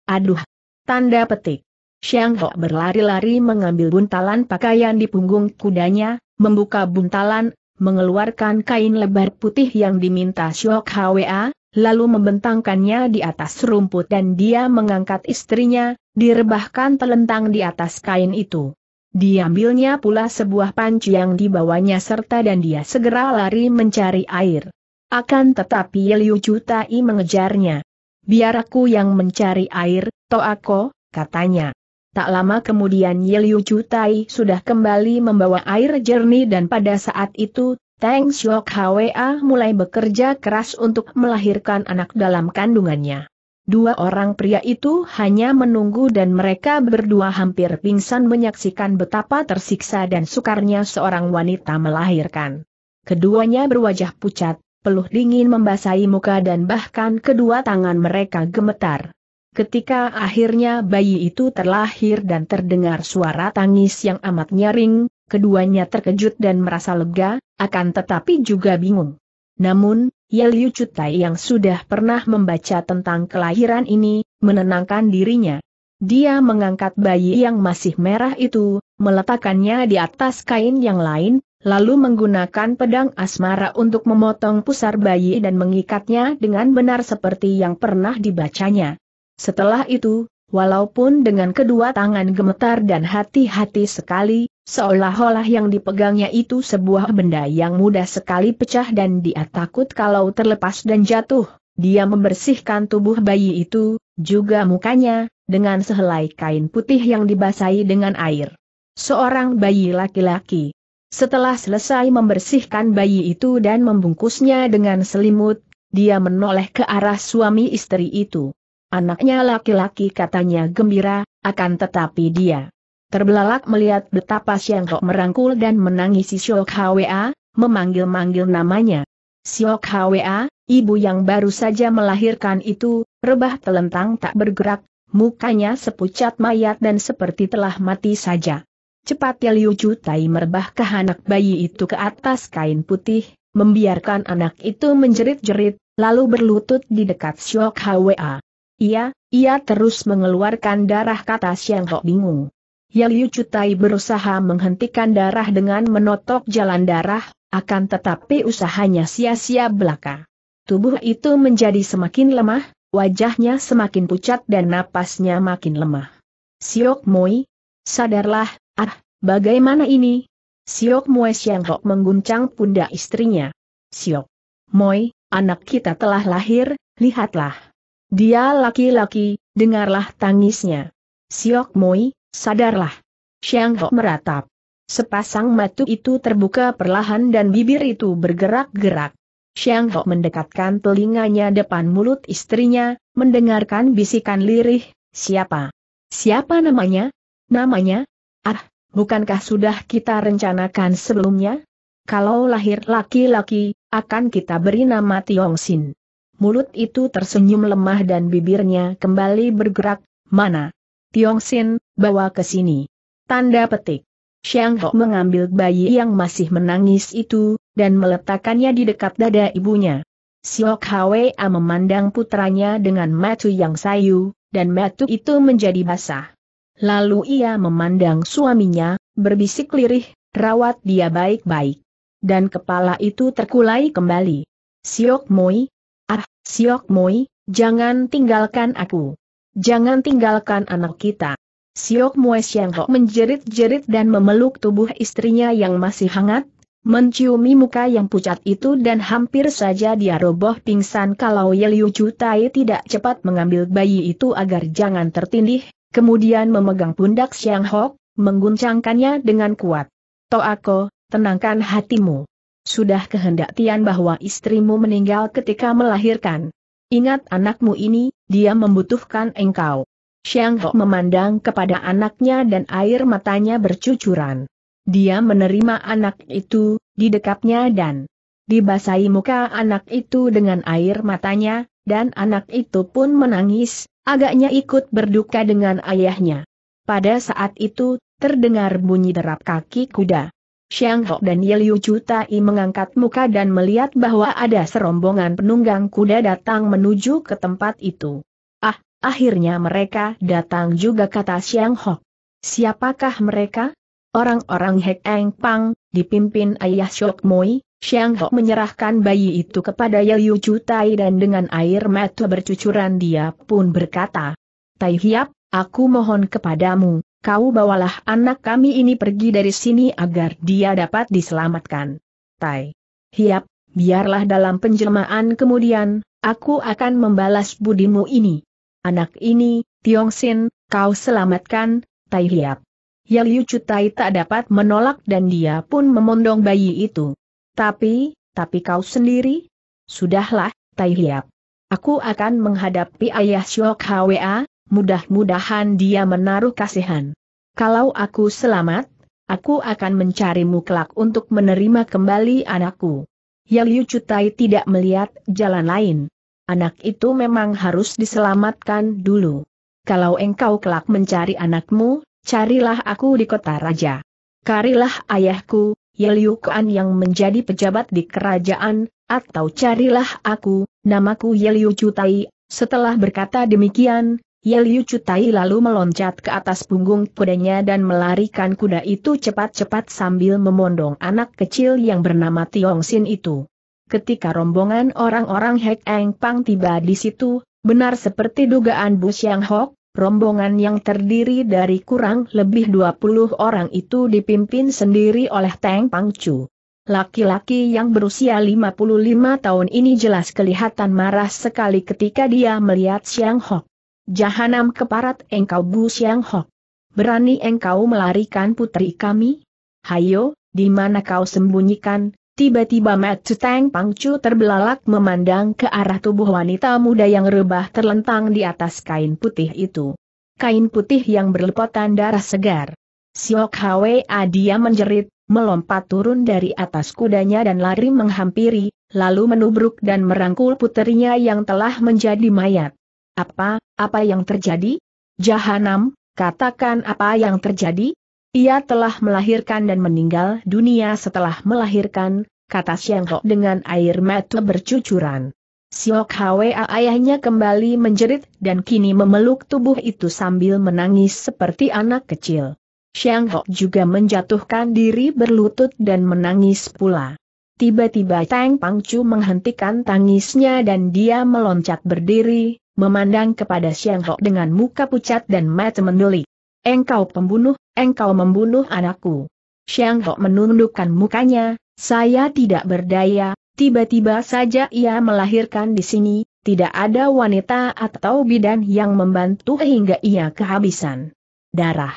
Aduh. Tanda petik. Xiang Ho berlari-lari mengambil buntalan pakaian di punggung kudanya, membuka buntalan, mengeluarkan kain lebar putih yang diminta Shok Hwa, lalu membentangkannya di atas rumput dan dia mengangkat istrinya, direbahkan telentang di atas kain itu. Diambilnya pula sebuah panci yang dibawanya serta dan dia segera lari mencari air. Akan tetapi Liu Chutai mengejarnya. Biar aku yang mencari air, Toako, katanya. Tak lama kemudian Liu Chutai sudah kembali membawa air jernih dan pada saat itu, Tang Shiok Hwa mulai bekerja keras untuk melahirkan anak dalam kandungannya. Dua orang pria itu hanya menunggu dan mereka berdua hampir pingsan menyaksikan betapa tersiksa dan sukarnya seorang wanita melahirkan. Keduanya berwajah pucat, peluh dingin membasahi muka dan bahkan kedua tangan mereka gemetar. Ketika akhirnya bayi itu terlahir dan terdengar suara tangis yang amat nyaring, keduanya terkejut dan merasa lega, akan tetapi juga bingung. Namun, Ye Liu Cutai yang sudah pernah membaca tentang kelahiran ini, menenangkan dirinya. Dia mengangkat bayi yang masih merah itu, meletakkannya di atas kain yang lain, lalu menggunakan pedang asmara untuk memotong pusar bayi dan mengikatnya dengan benar seperti yang pernah dibacanya. Setelah itu, walaupun dengan kedua tangan gemetar dan hati-hati sekali, Seolah-olah yang dipegangnya itu sebuah benda yang mudah sekali pecah dan dia takut kalau terlepas dan jatuh. Dia membersihkan tubuh bayi itu, juga mukanya, dengan sehelai kain putih yang dibasahi dengan air. Seorang bayi laki-laki. Setelah selesai membersihkan bayi itu dan membungkusnya dengan selimut, dia menoleh ke arah suami istri itu. Anaknya laki-laki katanya gembira, akan tetapi dia Terbelalak melihat betapa Siang Kok merangkul dan menangisi Siok Hwa, memanggil-manggil namanya. Siok Hwa, ibu yang baru saja melahirkan itu, rebah telentang tak bergerak, mukanya sepucat mayat dan seperti telah mati saja. Cepat Cepatnya Liu Chu Tai ke anak bayi itu ke atas kain putih, membiarkan anak itu menjerit-jerit, lalu berlutut di dekat Siok Hwa. Ia, ia terus mengeluarkan darah kata Siang Kok bingung. Yaliu Cutai berusaha menghentikan darah dengan menotok jalan darah, akan tetapi usahanya sia-sia belaka. Tubuh itu menjadi semakin lemah, wajahnya semakin pucat dan napasnya makin lemah. Siok Moi, sadarlah, ah, bagaimana ini? Siok Moi Siang Hok mengguncang pundak istrinya. Siok Moi, anak kita telah lahir, lihatlah. Dia laki-laki, dengarlah tangisnya. Siok Moi, Sadarlah. Xiang Ho meratap. Sepasang mata itu terbuka perlahan dan bibir itu bergerak-gerak. Xiang Ho mendekatkan telinganya depan mulut istrinya, mendengarkan bisikan lirih, siapa? Siapa namanya? Namanya? Ah, bukankah sudah kita rencanakan sebelumnya? Kalau lahir laki-laki, akan kita beri nama Tiong Sin. Mulut itu tersenyum lemah dan bibirnya kembali bergerak, mana? Tiong Sin, bawa ke sini. Tanda petik. Xiang Ho mengambil bayi yang masih menangis itu, dan meletakkannya di dekat dada ibunya. Siok Hwa memandang putranya dengan matu yang sayu, dan matu itu menjadi basah. Lalu ia memandang suaminya, berbisik lirih, rawat dia baik-baik. Dan kepala itu terkulai kembali. Siok Moi, ah, Siok Moi, jangan tinggalkan aku. Jangan tinggalkan anak kita. Siok Mue Siang Ho menjerit-jerit dan memeluk tubuh istrinya yang masih hangat, menciumi muka yang pucat itu dan hampir saja dia roboh pingsan kalau Yeliu Chutai tidak cepat mengambil bayi itu agar jangan tertindih, kemudian memegang pundak Siang Ho, mengguncangkannya dengan kuat. aku, tenangkan hatimu. Sudah kehendak Tian bahwa istrimu meninggal ketika melahirkan. Ingat anakmu ini, dia membutuhkan engkau. Xiang Ho memandang kepada anaknya dan air matanya bercucuran. Dia menerima anak itu, di didekapnya dan dibasahi muka anak itu dengan air matanya, dan anak itu pun menangis, agaknya ikut berduka dengan ayahnya. Pada saat itu, terdengar bunyi derap kaki kuda. Xiang Hok dan Yeliu Liu Tai mengangkat muka dan melihat bahwa ada serombongan penunggang kuda datang menuju ke tempat itu. Ah, akhirnya mereka datang juga kata Xiang Hok. Siapakah mereka? Orang-orang Hek Eng Pang, dipimpin ayah Shok Moi, Xiang Hok menyerahkan bayi itu kepada Yeliu Liu Tai dan dengan air mata bercucuran dia pun berkata, Tai Hiap, aku mohon kepadamu, kau bawalah anak kami ini pergi dari sini agar dia dapat diselamatkan. Tai. Hiap, biarlah dalam penjelmaan kemudian, aku akan membalas budimu ini. Anak ini, Tiong Sin, kau selamatkan, Tai Hiap. Yaliu Liu Tai tak dapat menolak dan dia pun memondong bayi itu. Tapi, tapi kau sendiri? Sudahlah, Tai Hiap. Aku akan menghadapi ayah Syok Hwa, Mudah-mudahan dia menaruh kasihan. Kalau aku selamat, aku akan mencarimu kelak untuk menerima kembali anakku. Ya Liu Cutai tidak melihat jalan lain. Anak itu memang harus diselamatkan dulu. Kalau engkau kelak mencari anakmu, carilah aku di kota raja. Carilah ayahku, Yeliu ya Kuan yang menjadi pejabat di kerajaan, atau carilah aku, namaku Yeliu ya Cutai. Setelah berkata demikian, Yeliu Cutai lalu meloncat ke atas punggung kudanya dan melarikan kuda itu cepat-cepat sambil memondong anak kecil yang bernama Tiong Sin itu. Ketika rombongan orang-orang Hek Eng Pang tiba di situ, benar seperti dugaan Bu Xiang Hok, rombongan yang terdiri dari kurang lebih 20 orang itu dipimpin sendiri oleh Teng Pang Chu. Laki-laki yang berusia 55 tahun ini jelas kelihatan marah sekali ketika dia melihat Siang Hok. Jahanam keparat engkau Bu Siang Hok. Berani engkau melarikan putri kami? Hayo, di mana kau sembunyikan? Tiba-tiba Matsu Tang Pangcu terbelalak memandang ke arah tubuh wanita muda yang rebah terlentang di atas kain putih itu. Kain putih yang berlepotan darah segar. Siok Hwa Adia ah, menjerit, melompat turun dari atas kudanya dan lari menghampiri, lalu menubruk dan merangkul putrinya yang telah menjadi mayat. Apa, apa yang terjadi? Jahanam, katakan apa yang terjadi? Ia telah melahirkan dan meninggal dunia setelah melahirkan, kata Siang Ho dengan air mata bercucuran. Siok Hwa ayahnya kembali menjerit dan kini memeluk tubuh itu sambil menangis seperti anak kecil. Siang Ho juga menjatuhkan diri berlutut dan menangis pula. Tiba-tiba Tang Pangcu menghentikan tangisnya dan dia meloncat berdiri, memandang kepada Xiang Ho dengan muka pucat dan mata mendelik. Engkau pembunuh, engkau membunuh anakku. Xiang Ho menundukkan mukanya, saya tidak berdaya, tiba-tiba saja ia melahirkan di sini, tidak ada wanita atau bidan yang membantu hingga ia kehabisan. Darah.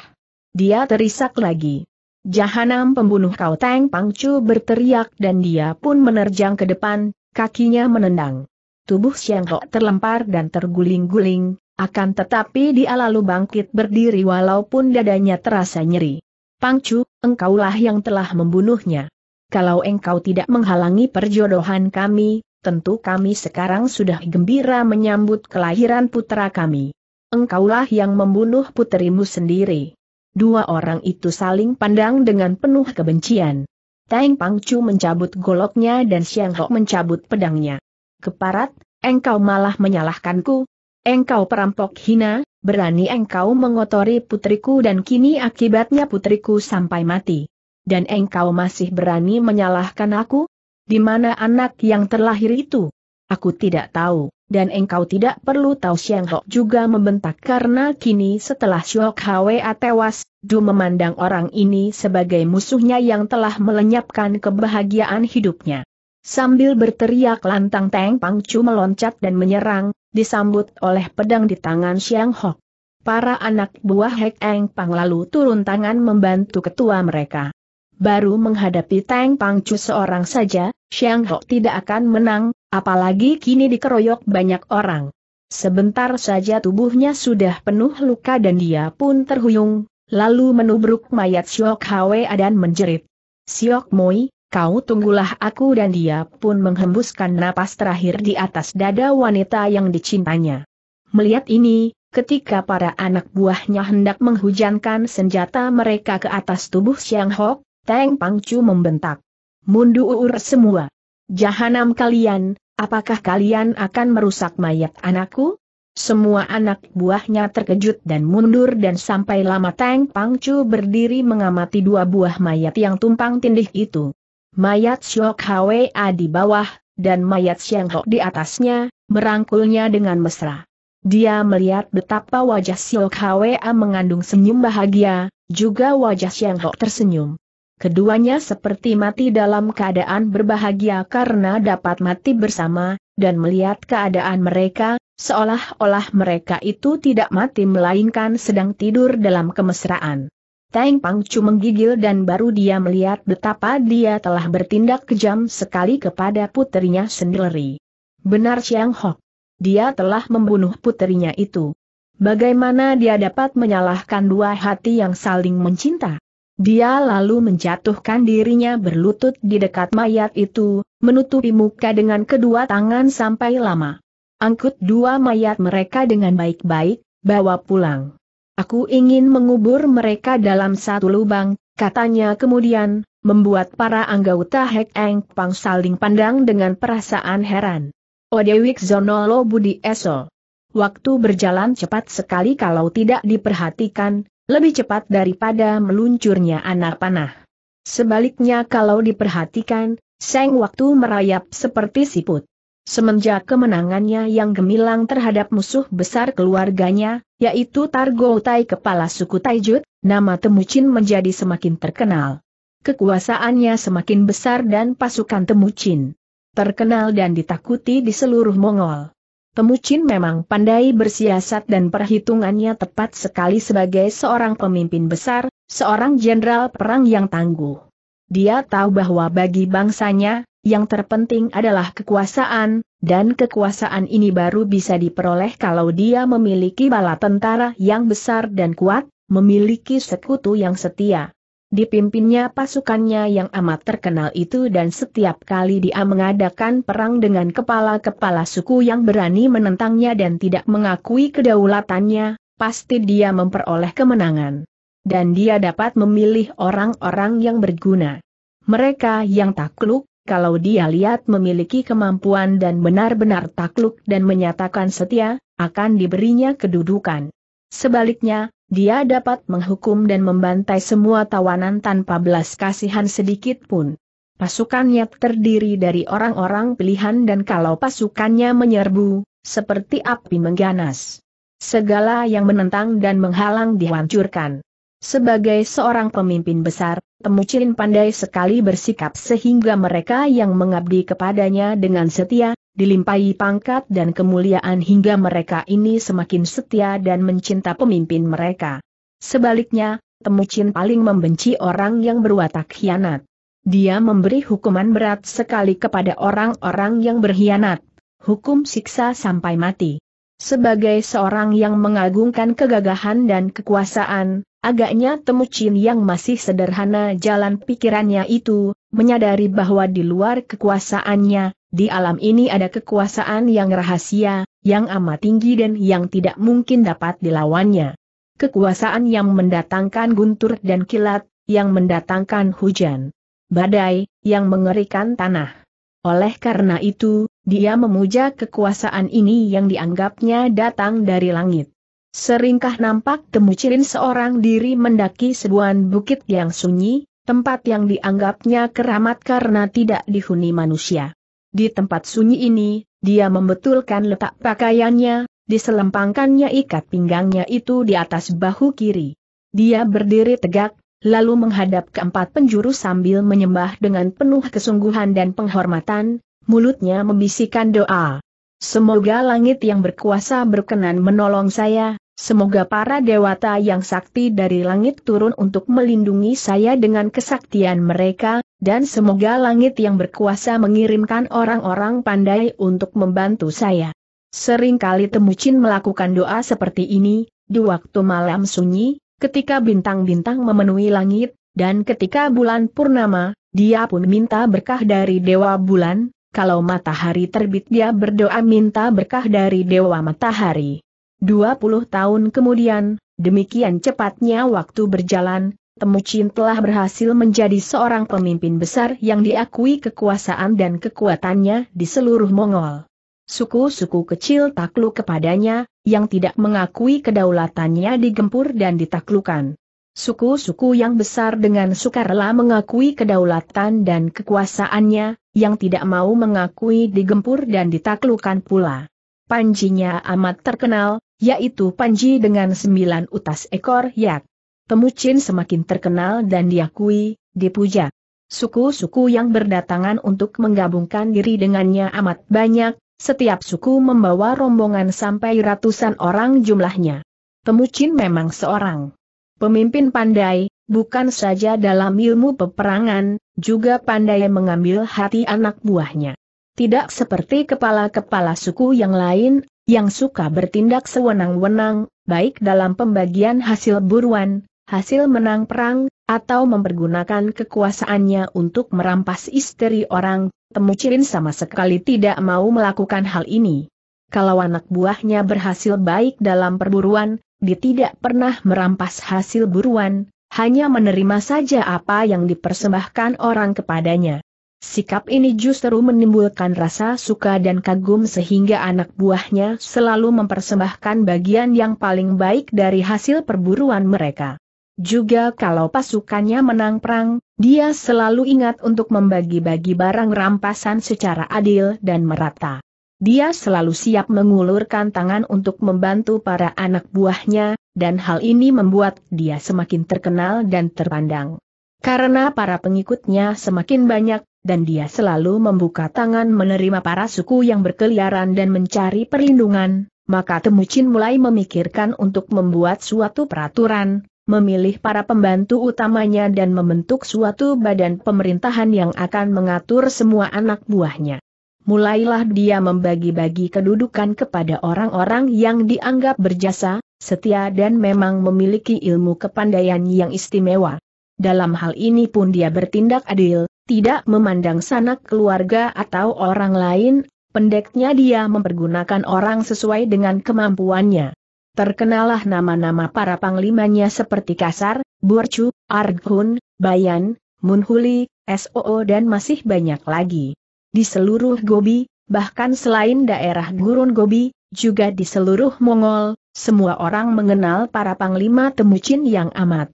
Dia terisak lagi. Jahanam pembunuh kau Tang Pangcu berteriak dan dia pun menerjang ke depan, kakinya menendang. Tubuh Siang Ho terlempar dan terguling-guling, akan tetapi dia lalu bangkit berdiri walaupun dadanya terasa nyeri. Pangcu, engkaulah yang telah membunuhnya. Kalau engkau tidak menghalangi perjodohan kami, tentu kami sekarang sudah gembira menyambut kelahiran putra kami. Engkaulah yang membunuh putrimu sendiri. Dua orang itu saling pandang dengan penuh kebencian. Tang Pangcu mencabut goloknya dan Siang Ho mencabut pedangnya keparat, engkau malah menyalahkanku. Engkau perampok hina, berani engkau mengotori putriku dan kini akibatnya putriku sampai mati. Dan engkau masih berani menyalahkan aku? Di mana anak yang terlahir itu? Aku tidak tahu, dan engkau tidak perlu tahu Xiang kok juga membentak karena kini setelah Shok Hwa tewas, Du memandang orang ini sebagai musuhnya yang telah melenyapkan kebahagiaan hidupnya. Sambil berteriak lantang Teng Pangcu meloncat dan menyerang, disambut oleh pedang di tangan Xiang Hok. Para anak buah Hek Eng Pang lalu turun tangan membantu ketua mereka. Baru menghadapi Teng Pangcu seorang saja, Xiang Hok tidak akan menang, apalagi kini dikeroyok banyak orang. Sebentar saja tubuhnya sudah penuh luka dan dia pun terhuyung, lalu menubruk mayat Siok Hwa dan menjerit. Siok Moi, Kau tunggulah aku dan dia pun menghembuskan napas terakhir di atas dada wanita yang dicintanya. Melihat ini, ketika para anak buahnya hendak menghujankan senjata mereka ke atas tubuh Siang Hok, Teng Pangcu membentak. Mundur semua. Jahanam kalian, apakah kalian akan merusak mayat anakku? Semua anak buahnya terkejut dan mundur dan sampai lama Teng Pangcu berdiri mengamati dua buah mayat yang tumpang tindih itu mayat Syok Hwa di bawah, dan mayat Siang Ho di atasnya, merangkulnya dengan mesra. Dia melihat betapa wajah Siok Hwa mengandung senyum bahagia, juga wajah Siang Ho tersenyum. Keduanya seperti mati dalam keadaan berbahagia karena dapat mati bersama, dan melihat keadaan mereka, seolah-olah mereka itu tidak mati melainkan sedang tidur dalam kemesraan. Teng Pangcu menggigil dan baru dia melihat betapa dia telah bertindak kejam sekali kepada putrinya sendiri. Benar Chiang Hok. Dia telah membunuh putrinya itu. Bagaimana dia dapat menyalahkan dua hati yang saling mencinta? Dia lalu menjatuhkan dirinya berlutut di dekat mayat itu, menutupi muka dengan kedua tangan sampai lama. Angkut dua mayat mereka dengan baik-baik, bawa pulang. Aku ingin mengubur mereka dalam satu lubang, katanya kemudian, membuat para anggota Hek Eng Pang saling pandang dengan perasaan heran. Odewik Zonolo Budi Eso. Waktu berjalan cepat sekali kalau tidak diperhatikan, lebih cepat daripada meluncurnya anak panah. Sebaliknya kalau diperhatikan, seng waktu merayap seperti siput. Semenjak kemenangannya yang gemilang terhadap musuh besar keluarganya, yaitu Targo Tai Kepala Suku Taijut, nama Temucin menjadi semakin terkenal. Kekuasaannya semakin besar dan pasukan Temucin terkenal dan ditakuti di seluruh Mongol. Temucin memang pandai bersiasat dan perhitungannya tepat sekali sebagai seorang pemimpin besar, seorang jenderal perang yang tangguh. Dia tahu bahwa bagi bangsanya, yang terpenting adalah kekuasaan, dan kekuasaan ini baru bisa diperoleh kalau dia memiliki bala tentara yang besar dan kuat, memiliki sekutu yang setia. Dipimpinnya pasukannya yang amat terkenal itu dan setiap kali dia mengadakan perang dengan kepala-kepala suku yang berani menentangnya dan tidak mengakui kedaulatannya, pasti dia memperoleh kemenangan. Dan dia dapat memilih orang-orang yang berguna. Mereka yang takluk, kalau dia lihat memiliki kemampuan dan benar-benar takluk dan menyatakan setia, akan diberinya kedudukan. Sebaliknya, dia dapat menghukum dan membantai semua tawanan tanpa belas kasihan sedikit pun. Pasukannya terdiri dari orang-orang pilihan dan kalau pasukannya menyerbu, seperti api mengganas. Segala yang menentang dan menghalang dihancurkan. Sebagai seorang pemimpin besar, Temucin pandai sekali bersikap sehingga mereka yang mengabdi kepadanya dengan setia, dilimpahi pangkat dan kemuliaan hingga mereka ini semakin setia dan mencinta pemimpin mereka. Sebaliknya, Temucin paling membenci orang yang berwatak hianat. Dia memberi hukuman berat sekali kepada orang-orang yang berkhianat, hukum siksa sampai mati. Sebagai seorang yang mengagungkan kegagahan dan kekuasaan, Agaknya temu Chin yang masih sederhana jalan pikirannya itu, menyadari bahwa di luar kekuasaannya, di alam ini ada kekuasaan yang rahasia, yang amat tinggi dan yang tidak mungkin dapat dilawannya. Kekuasaan yang mendatangkan guntur dan kilat, yang mendatangkan hujan, badai, yang mengerikan tanah. Oleh karena itu, dia memuja kekuasaan ini yang dianggapnya datang dari langit. Seringkah nampak Temucirin seorang diri mendaki sebuah bukit yang sunyi, tempat yang dianggapnya keramat karena tidak dihuni manusia. Di tempat sunyi ini, dia membetulkan letak pakaiannya, diselempangkannya ikat pinggangnya itu di atas bahu kiri. Dia berdiri tegak, lalu menghadap keempat penjuru sambil menyembah dengan penuh kesungguhan dan penghormatan, mulutnya membisikkan doa. Semoga langit yang berkuasa berkenan menolong saya, Semoga para dewata yang sakti dari langit turun untuk melindungi saya dengan kesaktian mereka, dan semoga langit yang berkuasa mengirimkan orang-orang pandai untuk membantu saya. Seringkali Temucin melakukan doa seperti ini, di waktu malam sunyi, ketika bintang-bintang memenuhi langit, dan ketika bulan purnama, dia pun minta berkah dari Dewa Bulan, kalau matahari terbit dia berdoa minta berkah dari Dewa Matahari. 20 tahun kemudian, demikian cepatnya waktu berjalan, Temucin telah berhasil menjadi seorang pemimpin besar yang diakui kekuasaan dan kekuatannya di seluruh Mongol. Suku-suku kecil takluk kepadanya, yang tidak mengakui kedaulatannya digempur dan ditaklukan. Suku-suku yang besar dengan sukarela mengakui kedaulatan dan kekuasaannya, yang tidak mau mengakui digempur dan ditaklukan pula. Panjinya amat terkenal, yaitu Panji dengan sembilan utas ekor yak. Temucin semakin terkenal dan diakui, dipuja. Suku-suku yang berdatangan untuk menggabungkan diri dengannya amat banyak, setiap suku membawa rombongan sampai ratusan orang jumlahnya. Temucin memang seorang pemimpin pandai, bukan saja dalam ilmu peperangan, juga pandai mengambil hati anak buahnya. Tidak seperti kepala-kepala suku yang lain, yang suka bertindak sewenang-wenang, baik dalam pembagian hasil buruan, hasil menang perang, atau mempergunakan kekuasaannya untuk merampas istri orang, Temu sama sekali tidak mau melakukan hal ini. Kalau anak buahnya berhasil baik dalam perburuan, dia tidak pernah merampas hasil buruan, hanya menerima saja apa yang dipersembahkan orang kepadanya. Sikap ini justru menimbulkan rasa suka dan kagum sehingga anak buahnya selalu mempersembahkan bagian yang paling baik dari hasil perburuan mereka. Juga kalau pasukannya menang perang, dia selalu ingat untuk membagi-bagi barang rampasan secara adil dan merata. Dia selalu siap mengulurkan tangan untuk membantu para anak buahnya, dan hal ini membuat dia semakin terkenal dan terpandang. Karena para pengikutnya semakin banyak, dan dia selalu membuka tangan menerima para suku yang berkeliaran dan mencari perlindungan, maka Temucin mulai memikirkan untuk membuat suatu peraturan, memilih para pembantu utamanya dan membentuk suatu badan pemerintahan yang akan mengatur semua anak buahnya. Mulailah dia membagi-bagi kedudukan kepada orang-orang yang dianggap berjasa, setia dan memang memiliki ilmu kepandaian yang istimewa. Dalam hal ini pun dia bertindak adil, tidak memandang sanak keluarga atau orang lain, pendeknya dia mempergunakan orang sesuai dengan kemampuannya. Terkenalah nama-nama para panglimanya seperti Kasar, Burcu, Arghun, Bayan, Munhuli, SOO dan masih banyak lagi. Di seluruh Gobi, bahkan selain daerah Gurun Gobi, juga di seluruh Mongol, semua orang mengenal para panglima Temucin yang amat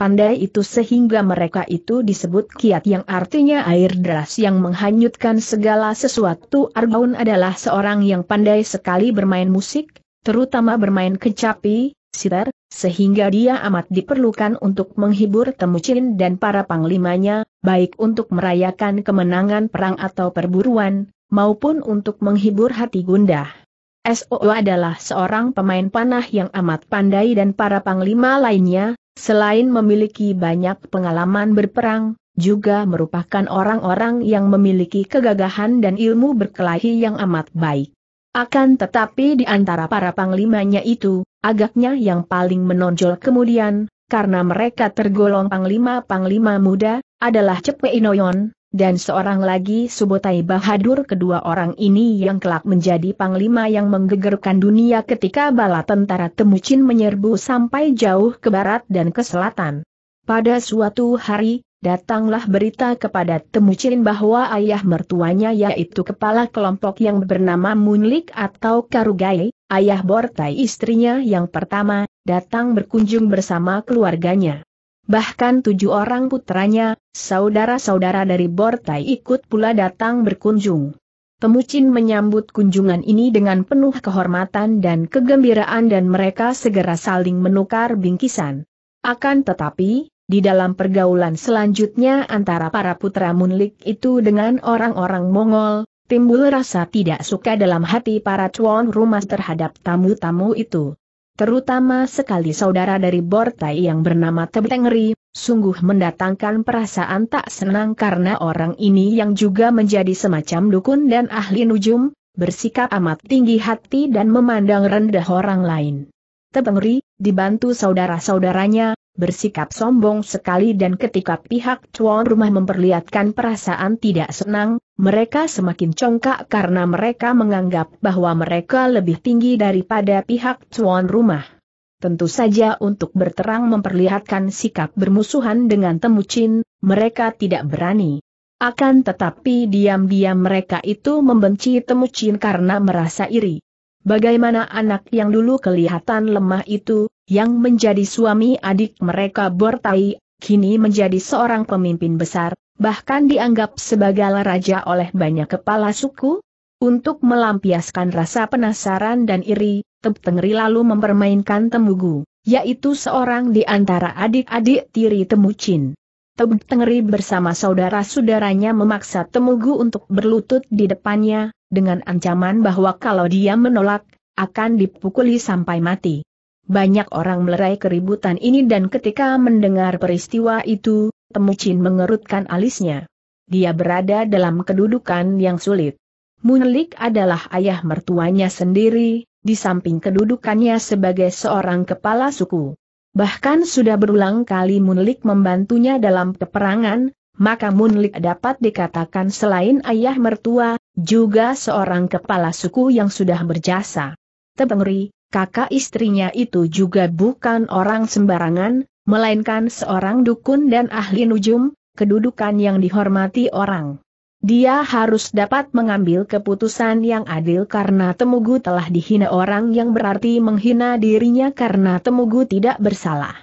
pandai itu sehingga mereka itu disebut kiat yang artinya air deras yang menghanyutkan segala sesuatu. Argaun adalah seorang yang pandai sekali bermain musik, terutama bermain kecapi, sitar, sehingga dia amat diperlukan untuk menghibur Temucin dan para panglimanya, baik untuk merayakan kemenangan perang atau perburuan, maupun untuk menghibur hati gundah. SOO adalah seorang pemain panah yang amat pandai dan para panglima lainnya, Selain memiliki banyak pengalaman berperang, juga merupakan orang-orang yang memiliki kegagahan dan ilmu berkelahi yang amat baik. Akan tetapi di antara para panglimanya itu, agaknya yang paling menonjol kemudian, karena mereka tergolong panglima-panglima muda, adalah Cepe Inoyon, dan seorang lagi Subotai Bahadur kedua orang ini yang kelak menjadi panglima yang menggegerkan dunia ketika bala tentara Temucin menyerbu sampai jauh ke barat dan ke selatan. Pada suatu hari, datanglah berita kepada Temucin bahwa ayah mertuanya yaitu kepala kelompok yang bernama Munlik atau Karugai, ayah Bortai istrinya yang pertama, datang berkunjung bersama keluarganya. Bahkan tujuh orang putranya, Saudara-saudara dari Bortai ikut pula datang berkunjung. Temucin menyambut kunjungan ini dengan penuh kehormatan dan kegembiraan dan mereka segera saling menukar bingkisan. Akan tetapi, di dalam pergaulan selanjutnya antara para putra Munlik itu dengan orang-orang Mongol, timbul rasa tidak suka dalam hati para cuan rumah terhadap tamu-tamu itu. Terutama sekali saudara dari Bortai yang bernama Tebetengri, Sungguh mendatangkan perasaan tak senang karena orang ini yang juga menjadi semacam dukun dan ahli nujum, bersikap amat tinggi hati dan memandang rendah orang lain. Tepengri dibantu saudara-saudaranya, bersikap sombong sekali dan ketika pihak tuan rumah memperlihatkan perasaan tidak senang, mereka semakin congkak karena mereka menganggap bahwa mereka lebih tinggi daripada pihak tuan rumah tentu saja untuk berterang memperlihatkan sikap bermusuhan dengan Temucin, mereka tidak berani. Akan tetapi diam-diam mereka itu membenci Temucin karena merasa iri. Bagaimana anak yang dulu kelihatan lemah itu, yang menjadi suami adik mereka Bortai, kini menjadi seorang pemimpin besar, bahkan dianggap sebagai raja oleh banyak kepala suku? Untuk melampiaskan rasa penasaran dan iri, Teb Tengri lalu mempermainkan Temugu, yaitu seorang di antara adik-adik tiri Temucin. Teb Tengri bersama saudara-saudaranya memaksa Temugu untuk berlutut di depannya, dengan ancaman bahwa kalau dia menolak, akan dipukuli sampai mati. Banyak orang melerai keributan ini dan ketika mendengar peristiwa itu, Temucin mengerutkan alisnya. Dia berada dalam kedudukan yang sulit. Munelik adalah ayah mertuanya sendiri, di samping kedudukannya sebagai seorang kepala suku. Bahkan sudah berulang kali Munlik membantunya dalam peperangan, maka Munlik dapat dikatakan selain ayah mertua, juga seorang kepala suku yang sudah berjasa. Tebengri, kakak istrinya itu juga bukan orang sembarangan, melainkan seorang dukun dan ahli nujum, kedudukan yang dihormati orang. Dia harus dapat mengambil keputusan yang adil karena Temugu telah dihina orang yang berarti menghina dirinya karena Temugu tidak bersalah.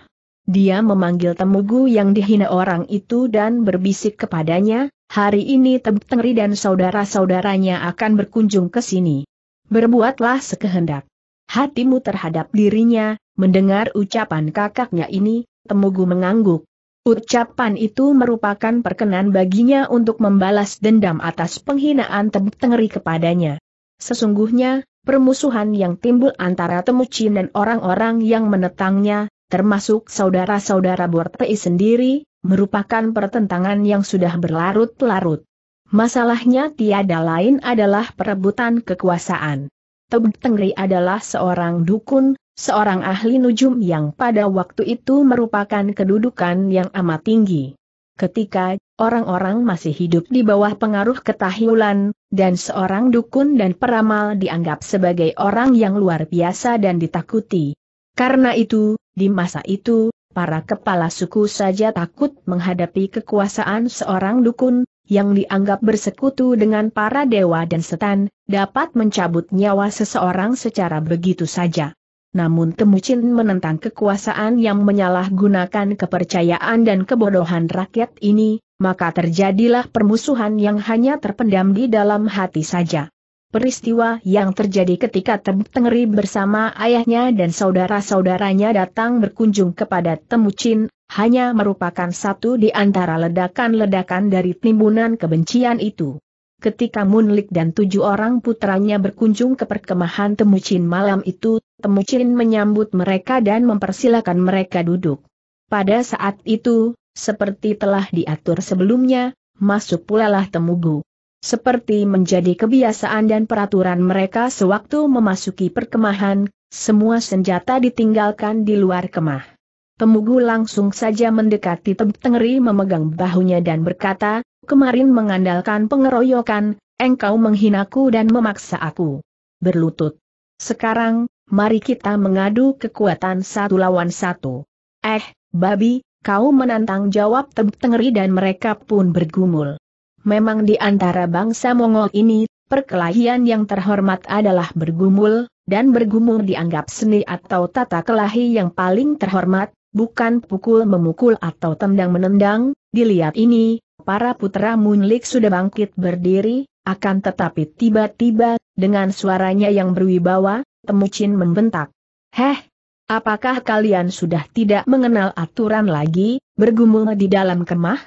Dia memanggil Temugu yang dihina orang itu dan berbisik kepadanya, hari ini Tengri dan saudara-saudaranya akan berkunjung ke sini. Berbuatlah sekehendak. Hatimu terhadap dirinya, mendengar ucapan kakaknya ini, Temugu mengangguk. Ucapan itu merupakan perkenan baginya untuk membalas dendam atas penghinaan tengeri kepadanya. Sesungguhnya, permusuhan yang timbul antara Temucin dan orang-orang yang menetangnya, termasuk saudara-saudara Bortei sendiri, merupakan pertentangan yang sudah berlarut-larut. Masalahnya tiada lain adalah perebutan kekuasaan. Tebet Tengri adalah seorang dukun, seorang ahli nujum yang pada waktu itu merupakan kedudukan yang amat tinggi. Ketika orang-orang masih hidup di bawah pengaruh ketahilan, dan seorang dukun dan peramal dianggap sebagai orang yang luar biasa dan ditakuti. Karena itu, di masa itu, para kepala suku saja takut menghadapi kekuasaan seorang dukun, yang dianggap bersekutu dengan para dewa dan setan, dapat mencabut nyawa seseorang secara begitu saja. Namun Temucin menentang kekuasaan yang menyalahgunakan kepercayaan dan kebodohan rakyat ini, maka terjadilah permusuhan yang hanya terpendam di dalam hati saja. Peristiwa yang terjadi ketika Tebuk bersama ayahnya dan saudara-saudaranya datang berkunjung kepada Temucin hanya merupakan satu di antara ledakan-ledakan dari timbunan kebencian itu. Ketika Munlik dan tujuh orang putranya berkunjung ke perkemahan Temucin malam itu, Temucin menyambut mereka dan mempersilakan mereka duduk. Pada saat itu, seperti telah diatur sebelumnya, masuk pulalah Temugu. Seperti menjadi kebiasaan dan peraturan mereka sewaktu memasuki perkemahan, semua senjata ditinggalkan di luar kemah. Temugu langsung saja mendekati Teb memegang bahunya dan berkata, kemarin mengandalkan pengeroyokan, engkau menghinaku dan memaksa aku. Berlutut. Sekarang, mari kita mengadu kekuatan satu lawan satu. Eh, babi, kau menantang jawab Teb dan mereka pun bergumul. Memang di antara bangsa Mongol ini, perkelahian yang terhormat adalah bergumul, dan bergumul dianggap seni atau tata kelahi yang paling terhormat, bukan pukul-memukul atau tendang-menendang, dilihat ini, para putra Munlik sudah bangkit berdiri, akan tetapi tiba-tiba, dengan suaranya yang berwibawa, Temucin membentak. Heh, apakah kalian sudah tidak mengenal aturan lagi, bergumul di dalam kemah?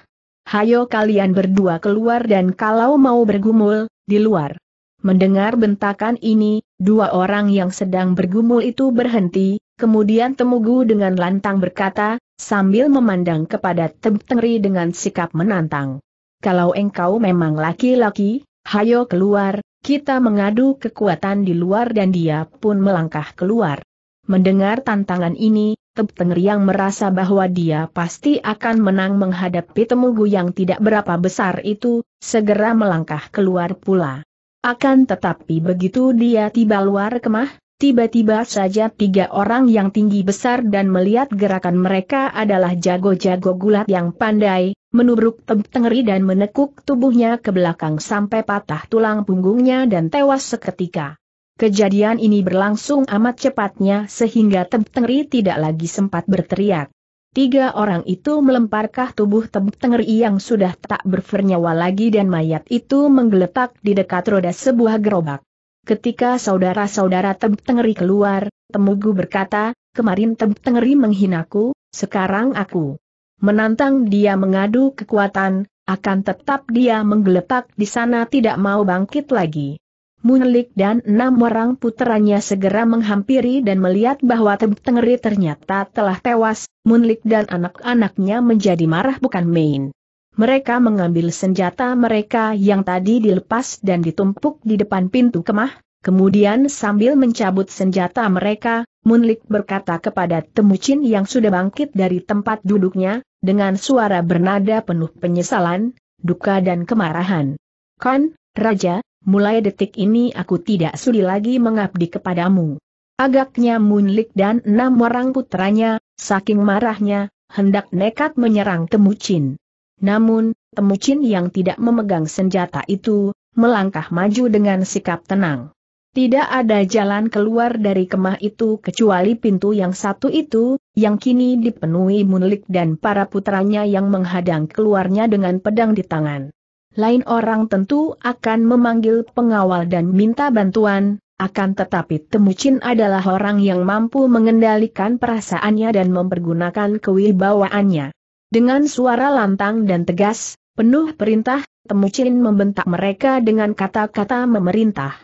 Hayo kalian berdua keluar dan kalau mau bergumul, di luar. Mendengar bentakan ini, dua orang yang sedang bergumul itu berhenti, Kemudian Temugu dengan lantang berkata, sambil memandang kepada Teb Tengri dengan sikap menantang. Kalau engkau memang laki-laki, hayo keluar, kita mengadu kekuatan di luar dan dia pun melangkah keluar. Mendengar tantangan ini, Teb Tengri yang merasa bahwa dia pasti akan menang menghadapi Temugu yang tidak berapa besar itu, segera melangkah keluar pula. Akan tetapi begitu dia tiba luar kemah, Tiba-tiba saja tiga orang yang tinggi besar dan melihat gerakan mereka adalah jago-jago gulat yang pandai, menubruk tengeri dan menekuk tubuhnya ke belakang sampai patah tulang punggungnya dan tewas seketika. Kejadian ini berlangsung amat cepatnya sehingga tengeri tidak lagi sempat berteriak. Tiga orang itu melemparkah tubuh tengeri yang sudah tak bernyawa lagi dan mayat itu menggeletak di dekat roda sebuah gerobak. Ketika saudara-saudara Teb Tengeri keluar, Temugu berkata, kemarin Teb Tengeri menghinaku, sekarang aku menantang dia mengadu kekuatan, akan tetap dia menggeletak di sana tidak mau bangkit lagi. Munelik dan enam orang puteranya segera menghampiri dan melihat bahwa Teb Tengeri ternyata telah tewas, Munlik dan anak-anaknya menjadi marah bukan main mereka mengambil senjata mereka yang tadi dilepas dan ditumpuk di depan pintu kemah, kemudian sambil mencabut senjata mereka, Munlik berkata kepada Temucin yang sudah bangkit dari tempat duduknya, dengan suara bernada penuh penyesalan, duka dan kemarahan. Kan, Raja, mulai detik ini aku tidak sudi lagi mengabdi kepadamu. Agaknya Munlik dan enam orang putranya, saking marahnya, hendak nekat menyerang Temucin. Namun, Temujin yang tidak memegang senjata itu, melangkah maju dengan sikap tenang. Tidak ada jalan keluar dari kemah itu kecuali pintu yang satu itu, yang kini dipenuhi Munlik dan para putranya yang menghadang keluarnya dengan pedang di tangan. Lain orang tentu akan memanggil pengawal dan minta bantuan, akan tetapi Temucin adalah orang yang mampu mengendalikan perasaannya dan mempergunakan kewibawaannya. Dengan suara lantang dan tegas, penuh perintah, Temucin membentak mereka dengan kata-kata memerintah.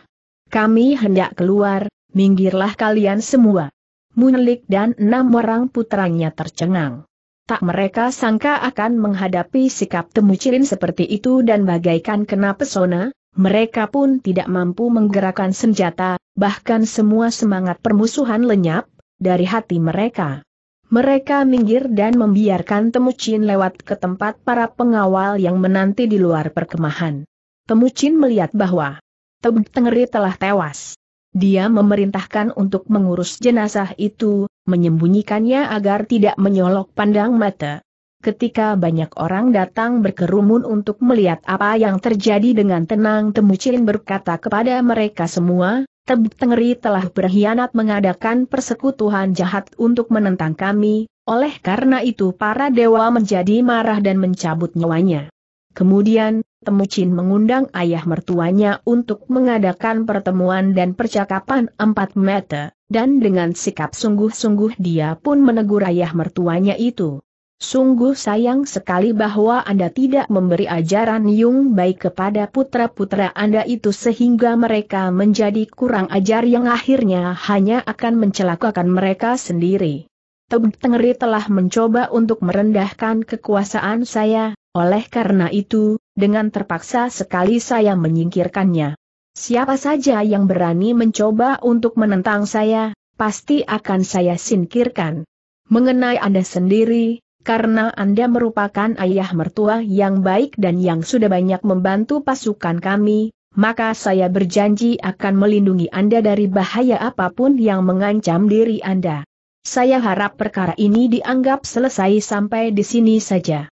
Kami hendak keluar, minggirlah kalian semua. Munlik dan enam orang putranya tercengang. Tak mereka sangka akan menghadapi sikap Temucin seperti itu dan bagaikan kena pesona, mereka pun tidak mampu menggerakkan senjata, bahkan semua semangat permusuhan lenyap, dari hati mereka. Mereka minggir dan membiarkan Temucin lewat ke tempat para pengawal yang menanti di luar perkemahan. Temucin melihat bahwa Tebuk Tengeri telah tewas. Dia memerintahkan untuk mengurus jenazah itu, menyembunyikannya agar tidak menyolok pandang mata. Ketika banyak orang datang berkerumun untuk melihat apa yang terjadi dengan tenang Temucin berkata kepada mereka semua, Tebuk Tengri telah berkhianat mengadakan persekutuan jahat untuk menentang kami, oleh karena itu para dewa menjadi marah dan mencabut nyawanya. Kemudian, Temucin mengundang ayah mertuanya untuk mengadakan pertemuan dan percakapan empat meter, dan dengan sikap sungguh-sungguh dia pun menegur ayah mertuanya itu. Sungguh sayang sekali bahwa Anda tidak memberi ajaran Yung baik kepada putra-putra Anda itu sehingga mereka menjadi kurang ajar yang akhirnya hanya akan mencelakakan mereka sendiri. Teb Tengri telah mencoba untuk merendahkan kekuasaan saya, oleh karena itu, dengan terpaksa sekali saya menyingkirkannya. Siapa saja yang berani mencoba untuk menentang saya, pasti akan saya singkirkan. Mengenai Anda sendiri, karena Anda merupakan ayah mertua yang baik dan yang sudah banyak membantu pasukan kami, maka saya berjanji akan melindungi Anda dari bahaya apapun yang mengancam diri Anda. Saya harap perkara ini dianggap selesai sampai di sini saja.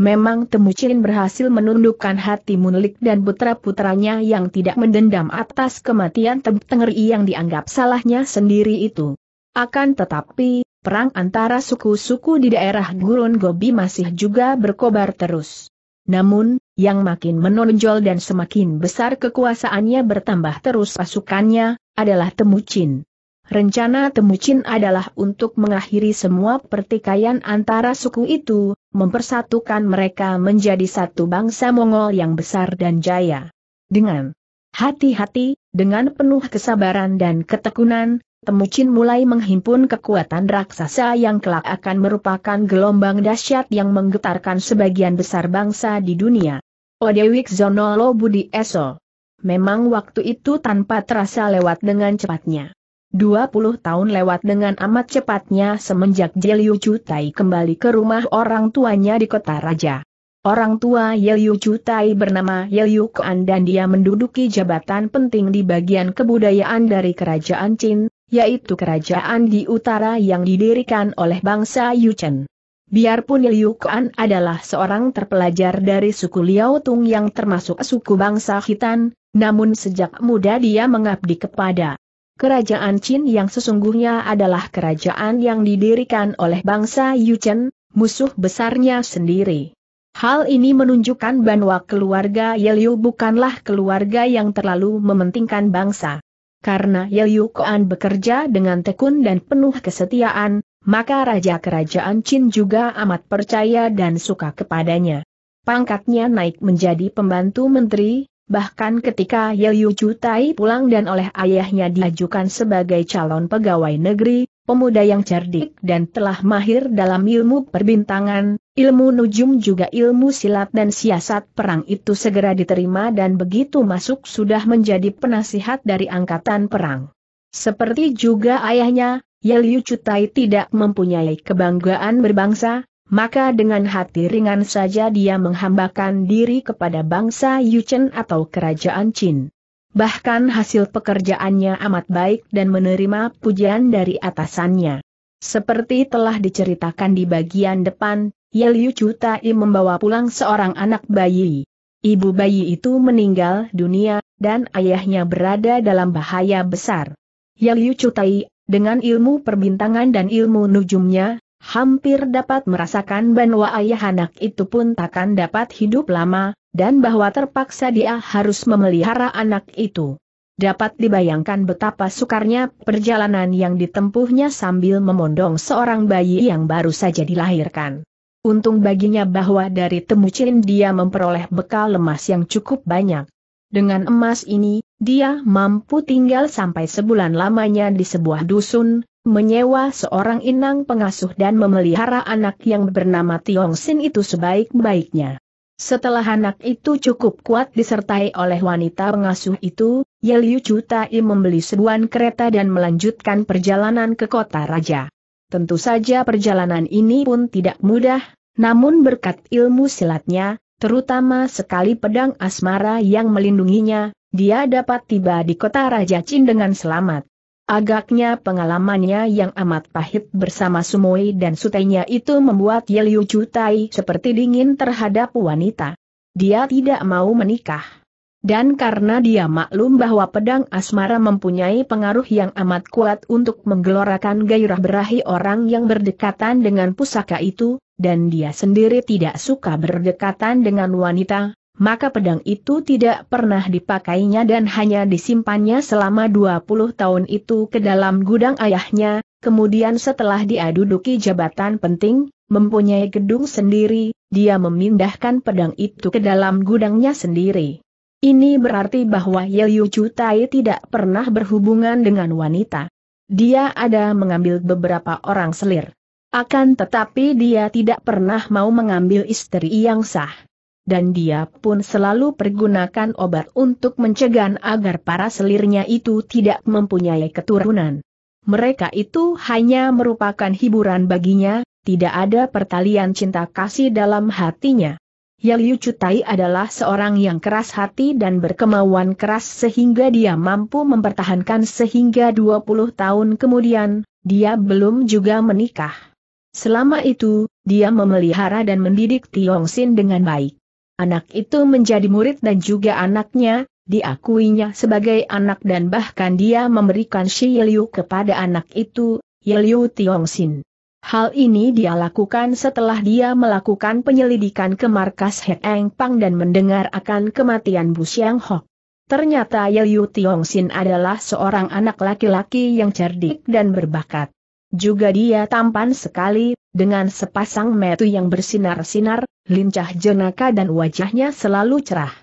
Memang Temucin berhasil menundukkan hati Munlik dan putra-putranya yang tidak mendendam atas kematian Tengeri yang dianggap salahnya sendiri itu. Akan tetapi, perang antara suku-suku di daerah Gurun Gobi masih juga berkobar terus. Namun, yang makin menonjol dan semakin besar kekuasaannya bertambah terus pasukannya, adalah Temucin. Rencana Temucin adalah untuk mengakhiri semua pertikaian antara suku itu, mempersatukan mereka menjadi satu bangsa Mongol yang besar dan jaya. Dengan hati-hati, dengan penuh kesabaran dan ketekunan, Temucin mulai menghimpun kekuatan raksasa yang kelak akan merupakan gelombang dahsyat yang menggetarkan sebagian besar bangsa di dunia. Odewik Zonolo Budi Eso. Memang waktu itu tanpa terasa lewat dengan cepatnya. 20 tahun lewat dengan amat cepatnya semenjak Jeliu Cutai kembali ke rumah orang tuanya di kota raja. Orang tua Yeliu Cutai bernama Yeliu Kuan dan dia menduduki jabatan penting di bagian kebudayaan dari kerajaan Qin, yaitu kerajaan di utara yang didirikan oleh bangsa Yuchen. Biarpun Liu Kuan adalah seorang terpelajar dari suku Liao Tung yang termasuk suku bangsa Hitan, namun sejak muda dia mengabdi kepada kerajaan Qin yang sesungguhnya adalah kerajaan yang didirikan oleh bangsa Yuchen, musuh besarnya sendiri. Hal ini menunjukkan bahwa keluarga Yeliu bukanlah keluarga yang terlalu mementingkan bangsa karena Yeliu Koan bekerja dengan tekun dan penuh kesetiaan, maka Raja Kerajaan Qin juga amat percaya dan suka kepadanya. Pangkatnya naik menjadi pembantu menteri, bahkan ketika Yeliu Tai pulang dan oleh ayahnya diajukan sebagai calon pegawai negeri, pemuda yang cerdik dan telah mahir dalam ilmu perbintangan, ilmu nujum juga ilmu silat dan siasat perang itu segera diterima dan begitu masuk sudah menjadi penasihat dari angkatan perang. Seperti juga ayahnya, Yeliu Cutai tidak mempunyai kebanggaan berbangsa, maka dengan hati ringan saja dia menghambakan diri kepada bangsa Yuchen atau kerajaan Qin bahkan hasil pekerjaannya amat baik dan menerima pujian dari atasannya. Seperti telah diceritakan di bagian depan, Yeliu Chutai membawa pulang seorang anak bayi. Ibu bayi itu meninggal dunia, dan ayahnya berada dalam bahaya besar. Yeliu Chutai, dengan ilmu perbintangan dan ilmu nujumnya, hampir dapat merasakan bahwa ayah anak itu pun takkan dapat hidup lama, dan bahwa terpaksa dia harus memelihara anak itu. Dapat dibayangkan betapa sukarnya perjalanan yang ditempuhnya sambil memondong seorang bayi yang baru saja dilahirkan. Untung baginya bahwa dari temucin dia memperoleh bekal lemas yang cukup banyak. Dengan emas ini, dia mampu tinggal sampai sebulan lamanya di sebuah dusun, menyewa seorang inang pengasuh dan memelihara anak yang bernama Tiong Sin itu sebaik-baiknya. Setelah anak itu cukup kuat disertai oleh wanita pengasuh itu, Yeliu Tai membeli sebuah kereta dan melanjutkan perjalanan ke kota raja. Tentu saja perjalanan ini pun tidak mudah, namun berkat ilmu silatnya, terutama sekali pedang asmara yang melindunginya, dia dapat tiba di kota Raja Chin dengan selamat. Agaknya pengalamannya yang amat pahit bersama Sumoi dan Sutenya itu membuat Yeliu Cutai seperti dingin terhadap wanita. Dia tidak mau menikah. Dan karena dia maklum bahwa pedang asmara mempunyai pengaruh yang amat kuat untuk menggelorakan gairah berahi orang yang berdekatan dengan pusaka itu, dan dia sendiri tidak suka berdekatan dengan wanita, maka pedang itu tidak pernah dipakainya dan hanya disimpannya selama 20 tahun itu ke dalam gudang ayahnya, kemudian setelah dia duduki jabatan penting, mempunyai gedung sendiri, dia memindahkan pedang itu ke dalam gudangnya sendiri. Ini berarti bahwa Yeliu Chutai tidak pernah berhubungan dengan wanita. Dia ada mengambil beberapa orang selir. Akan tetapi dia tidak pernah mau mengambil istri yang sah dan dia pun selalu pergunakan obat untuk mencegah agar para selirnya itu tidak mempunyai keturunan. Mereka itu hanya merupakan hiburan baginya, tidak ada pertalian cinta kasih dalam hatinya. Yaliu Cutai adalah seorang yang keras hati dan berkemauan keras sehingga dia mampu mempertahankan sehingga 20 tahun kemudian, dia belum juga menikah. Selama itu, dia memelihara dan mendidik Tiong Sin dengan baik. Anak itu menjadi murid dan juga anaknya, diakuinya sebagai anak dan bahkan dia memberikan Shi Yiliu kepada anak itu, Yeliu Tiongsin. Hal ini dia lakukan setelah dia melakukan penyelidikan ke markas Heeng Pang dan mendengar akan kematian Bu Xiang Hok. Ternyata Yeliu Tiongsin adalah seorang anak laki-laki yang cerdik dan berbakat. Juga dia tampan sekali, dengan sepasang metu yang bersinar-sinar, lincah jenaka dan wajahnya selalu cerah.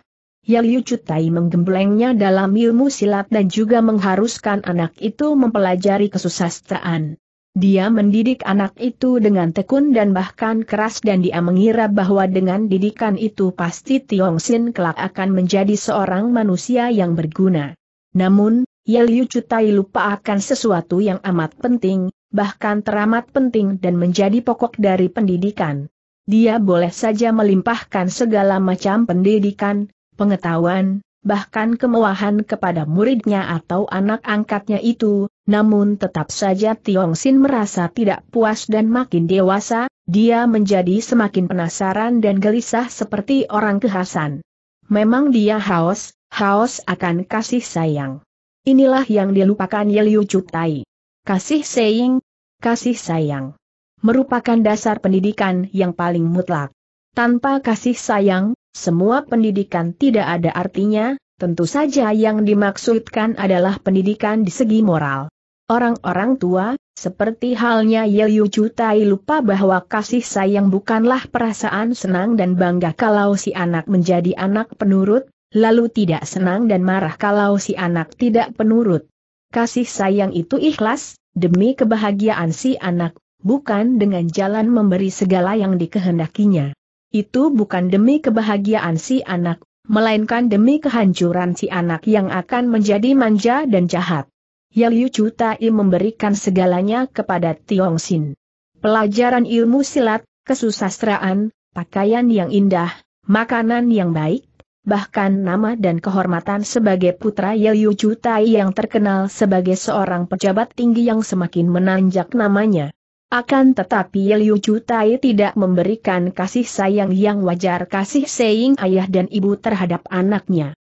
Yaliu Cutai menggemblengnya dalam ilmu silat dan juga mengharuskan anak itu mempelajari kesusastraan. Dia mendidik anak itu dengan tekun dan bahkan keras dan dia mengira bahwa dengan didikan itu pasti Tiong Sin kelak akan menjadi seorang manusia yang berguna. Namun, Yaliu Cutai lupa akan sesuatu yang amat penting, bahkan teramat penting dan menjadi pokok dari pendidikan. Dia boleh saja melimpahkan segala macam pendidikan, pengetahuan, bahkan kemewahan kepada muridnya atau anak angkatnya itu, namun tetap saja Tiong Sin merasa tidak puas dan makin dewasa, dia menjadi semakin penasaran dan gelisah seperti orang kehasan. Memang dia haus, haus akan kasih sayang. Inilah yang dilupakan Yeliu Cutai. Kasih sayang, kasih sayang. Merupakan dasar pendidikan yang paling mutlak. Tanpa kasih sayang, semua pendidikan tidak ada artinya, tentu saja yang dimaksudkan adalah pendidikan di segi moral. Orang-orang tua, seperti halnya Yeliu Cutai lupa bahwa kasih sayang bukanlah perasaan senang dan bangga kalau si anak menjadi anak penurut, lalu tidak senang dan marah kalau si anak tidak penurut. Kasih sayang itu ikhlas, demi kebahagiaan si anak, bukan dengan jalan memberi segala yang dikehendakinya. Itu bukan demi kebahagiaan si anak, melainkan demi kehancuran si anak yang akan menjadi manja dan jahat. Yaliu Tai memberikan segalanya kepada Tiong Sin. Pelajaran ilmu silat, kesusastraan, pakaian yang indah, makanan yang baik, bahkan nama dan kehormatan sebagai putra Yeliu Chutai yang terkenal sebagai seorang pejabat tinggi yang semakin menanjak namanya. Akan tetapi Yeliu Chutai tidak memberikan kasih sayang yang wajar kasih sayang ayah dan ibu terhadap anaknya.